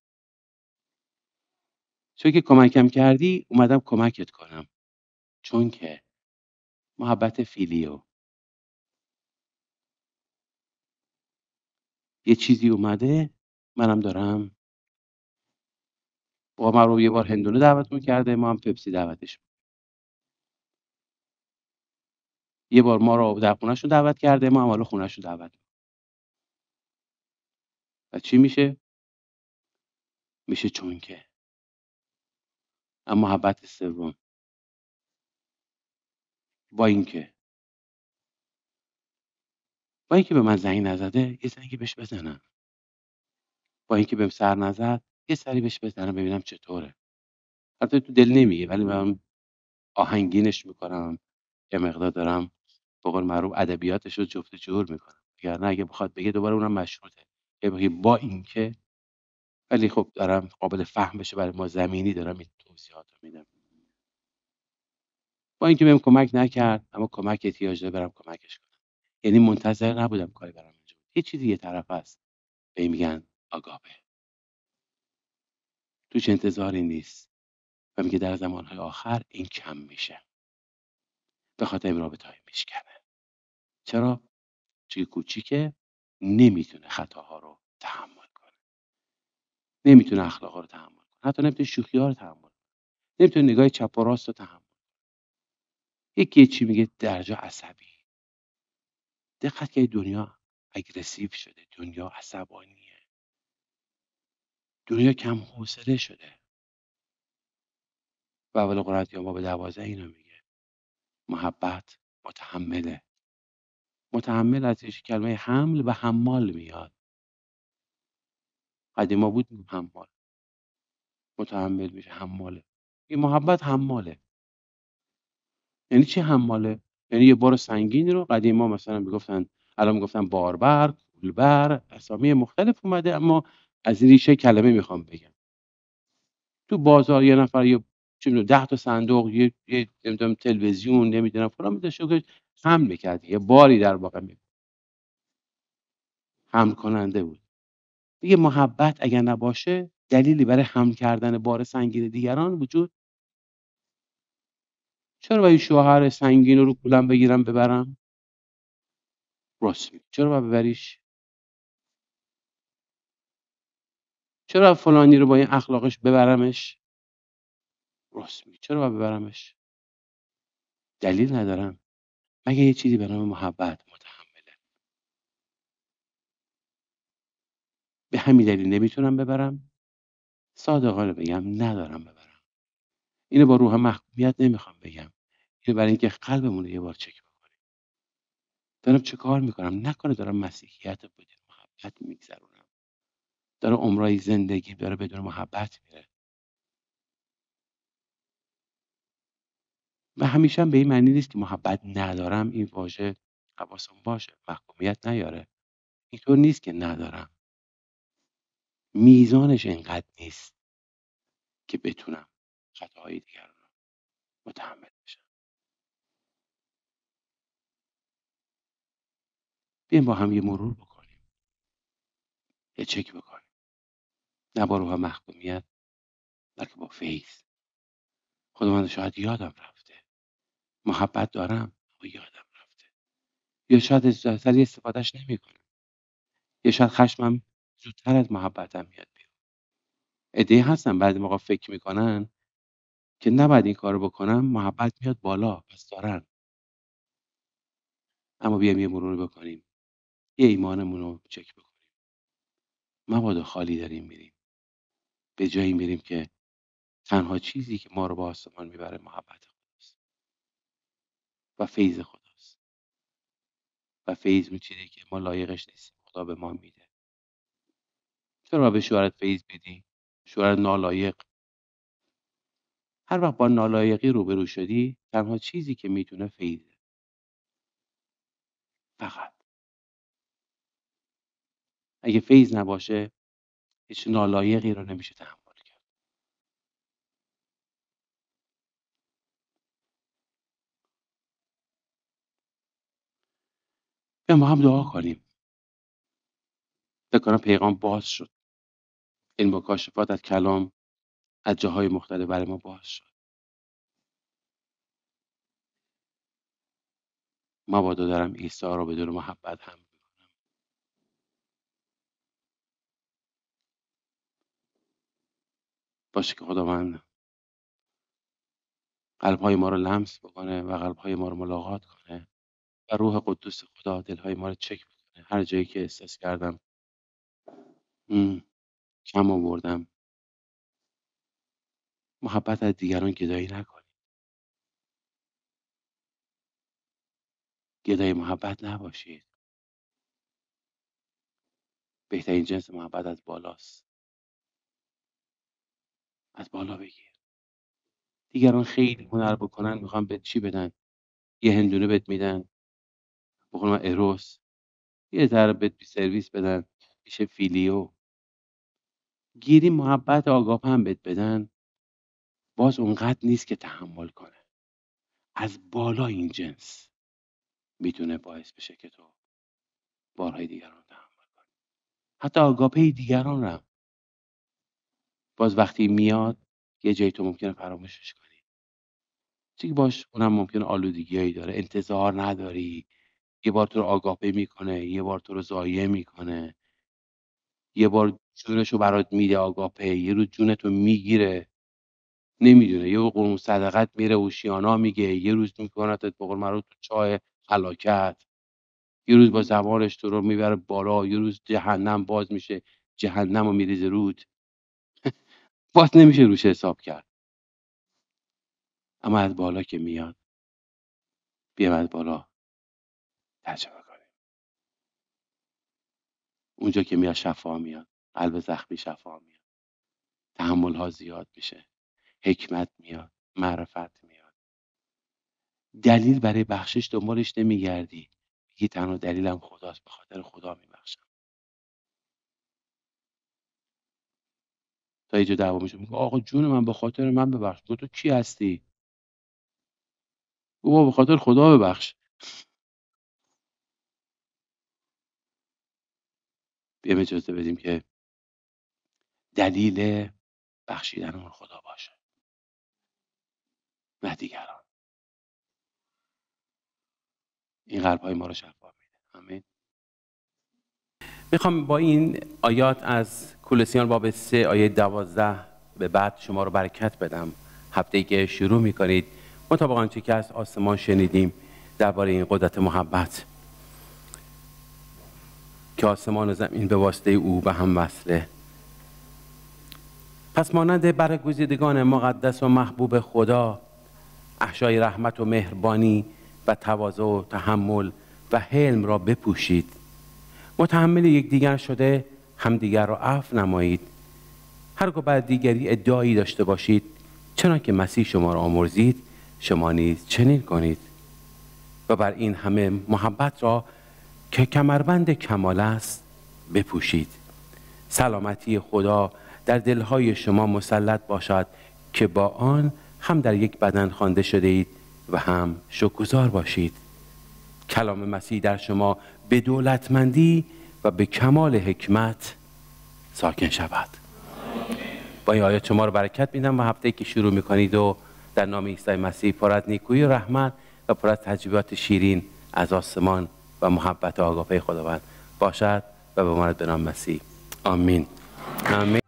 چون که کمکم کردی اومدم کمکت کنم چون که محبت فیلیو یه چیزی اومده منم دارم با من رو یه بار هندونه دعوت کرده ما هم پپسی دعوتش یه بار ما رو در خونهشون دعوت کرده ما هم حالا خونهشون دعوت و چی میشه؟ میشه چون که محبت سوم با اینکه با اینکه به من زنگ نزده یه زنگی بهش بزنم با اینکه به سر نزد یه سری بهش بزنم ببینم چطوره حتی تو دل نمیگه ولی من آهنگینش میکنم یه مقدار دارم به قول معروف ادبیاتش رو جفت جور میکنم اگر نه اگه بخواد بگه دوباره اونم مشروطه یه با اینکه ولی خب دارم قابل فهم بشه برای ما زمینی دارم زیاد میدم با اینکه بهم کمک نکرد اما کمک احتیاج داره برم کمکش کنم یعنی منتظر نبودم کاری برام انجام یه چیزی یه طرف است به میگن آگاهه توش انتظاری نیست و میگه در زمانهای آخر این کم میشه به خاطر این رابطه های میشکنه چرا چون کوچیکه نمیتونه خطاها رو تحمل کنه نمیتونه اخلاقها رو تحمل کنه حتی نمیتونه شوخی ها رو تحمل نمیتونه نگاه چپ و راست رو تحمل یکی چی میگه درجا عصبی دقت که دنیا اگرسیو شده دنیا عصبانیه دنیا کم حوصله شده و اول قرارت یا ما به دوازه اینو میگه محبت متحمله متحمل ازش کلمه حمل و حمال میاد قدیما بود حمال متحمل میشه حماله این محبت حماله یعنی چه حماله یعنی یه بار سنگینی رو قدیم ما مثلا میگفتن الان میگفتن باربر کولبر اسامی مختلف اومده اما از این ریشه کلمه میخوام بگم تو بازار یه نفر یه چه ده تا صندوق یه, یه نمیدونم تلویزیون نمیدونم فلان میداشت که حمل میکرد یه باری در واقع می حمل کننده بود یه محبت اگر نباشه دلیلی برای هم کردن بار سنگین دیگران وجود چرا باید شوهر سنگین رو کولم بگیرم ببرم راست چرا باید ببریش چرا فلانی رو با این اخلاقش ببرمش راست چرا باید ببرمش دلیل ندارم مگه یه چیزی به نام محبت متحمله به همین دلیل نمیتونم ببرم صادقانه بگم ندارم ببرم اینو با روح محکومیت نمیخوام بگم اینو برای اینکه قلبمون رو یه بار چک بکنیم دارم چه کار میکنم نکنه دارم مسیحیت بدون محبت میگذرونم داره عمرای زندگی داره بدون محبت میره و همیشه به این معنی نیست که محبت ندارم این واژه حواسم باشه محکومیت نیاره اینطور نیست که ندارم میزانش اینقدر نیست که بتونم خطاهای دیگر رو متحمل بشم بیم با هم یه مرور بکنیم یه چک بکنیم نه با روح محکومیت بلکه با فیض خدا شاید یادم رفته محبت دارم و یادم رفته یا شاید از استفادهش نمی کنم یا شاید خشمم زودتر از محبتم میاد بیرون ایده هستن بعد موقع فکر میکنن که نباید این کارو بکنم محبت میاد بالا پس دارن اما بیایم یه مرور بکنیم یه ایمانمون رو چک بکنیم مواد خالی داریم میریم به جایی میریم که تنها چیزی که ما رو به آسمان میبره محبت خداست و فیض خداست و فیض اون چیزی که ما لایقش نیستیم خدا به ما میده چرا به شوهرت فیض بدی شوهر نالایق هر وقت با نالایقی روبرو شدی تنها چیزی که میتونه فیضه فقط اگه فیض نباشه هیچ نالایقی رو نمیشه تحمل کرد ما هم دعا کنیم فکر پیغام باز شد این مکاشفات از کلام از جاهای مختلف برای ما باز شد ما با دارم ایسا را دور محبت هم میکنم باشه که خداوند قلبهای ما رو لمس بکنه و قلبهای ما رو ملاقات کنه و روح قدوس خدا دلهای ما رو چک بکنه هر جایی که احساس کردم کم آوردم محبت از دیگران گدایی نکنید گدای محبت نباشید بهترین جنس محبت از بالاست از بالا بگیر دیگران خیلی هنر بکنن میخوام به چی بدن یه هندونه بهت میدن بخونم اروس یه ذره بهت بی سرویس بدن میشه فیلیو گیری محبت آگاپه هم بهت بدن باز اونقدر نیست که تحمل کنه از بالا این جنس میتونه باعث بشه که تو بارهای دیگران تحمل کنی حتی آگاپه دیگران رو باز وقتی میاد یه جایی تو ممکنه فراموشش کنی که باش اونم ممکنه آلودگی هایی داره انتظار نداری یه بار تو رو آگاپه میکنه یه بار تو رو زایه میکنه یه بار جونشو برات میده پی یه روز جونتو میگیره نمیدونه یه قرون صدقت میره شیانا میگه یه روز میکنتت به رو تو چای حلاکت یه روز با زوارش تو رو میبره بالا یه روز جهنم باز میشه جهنم رو میریزه رود باز نمیشه روش حساب کرد اما از بالا که میاد بیام از بالا تجربه اونجا که میاد شفا میاد قلب زخمی شفا میاد تحمل ها زیاد میشه حکمت میاد معرفت میاد دلیل برای بخشش دنبالش نمیگردی میگی تنها دلیلم خداست به خاطر خدا میبخشم تا اینجا دعوا میشه میگه آقا جون من به خاطر من ببخش تو کی هستی او به خاطر خدا ببخش بیایم اجازه بدیم که دلیل بخشیدن اون خدا باشه نه دیگران این قلب های ما رو شفا میده آمین میخوام با این آیات از کولوسیان باب 3 آیه 12 به بعد شما رو برکت بدم هفته که شروع میکنید مطابق آنچه که از آسمان شنیدیم درباره این قدرت محبت که آسمان و زمین به واسطه او به هم وصله پس مانند برگزیدگان مقدس و محبوب خدا احشای رحمت و مهربانی و تواضع و تحمل و حلم را بپوشید متحمل دیگر شده همدیگر را عفو نمایید هرگاه بر دیگری ادعایی داشته باشید چنان که مسیح شما را آمرزید شما نیز چنین کنید و بر این همه محبت را که کمربند کمال است بپوشید سلامتی خدا در دلهای شما مسلط باشد که با آن هم در یک بدن خوانده شده اید و هم شکوزار باشید کلام مسیح در شما به دولتمندی و به کمال حکمت ساکن شود با این آیات شما رو برکت میدم و هفته که شروع میکنید و در نام عیسی مسیح پر از و رحمت و پر از تجربیات شیرین از آسمان و محبت آگاپه خداوند باشد و بماند به نام مسیح آمین آمین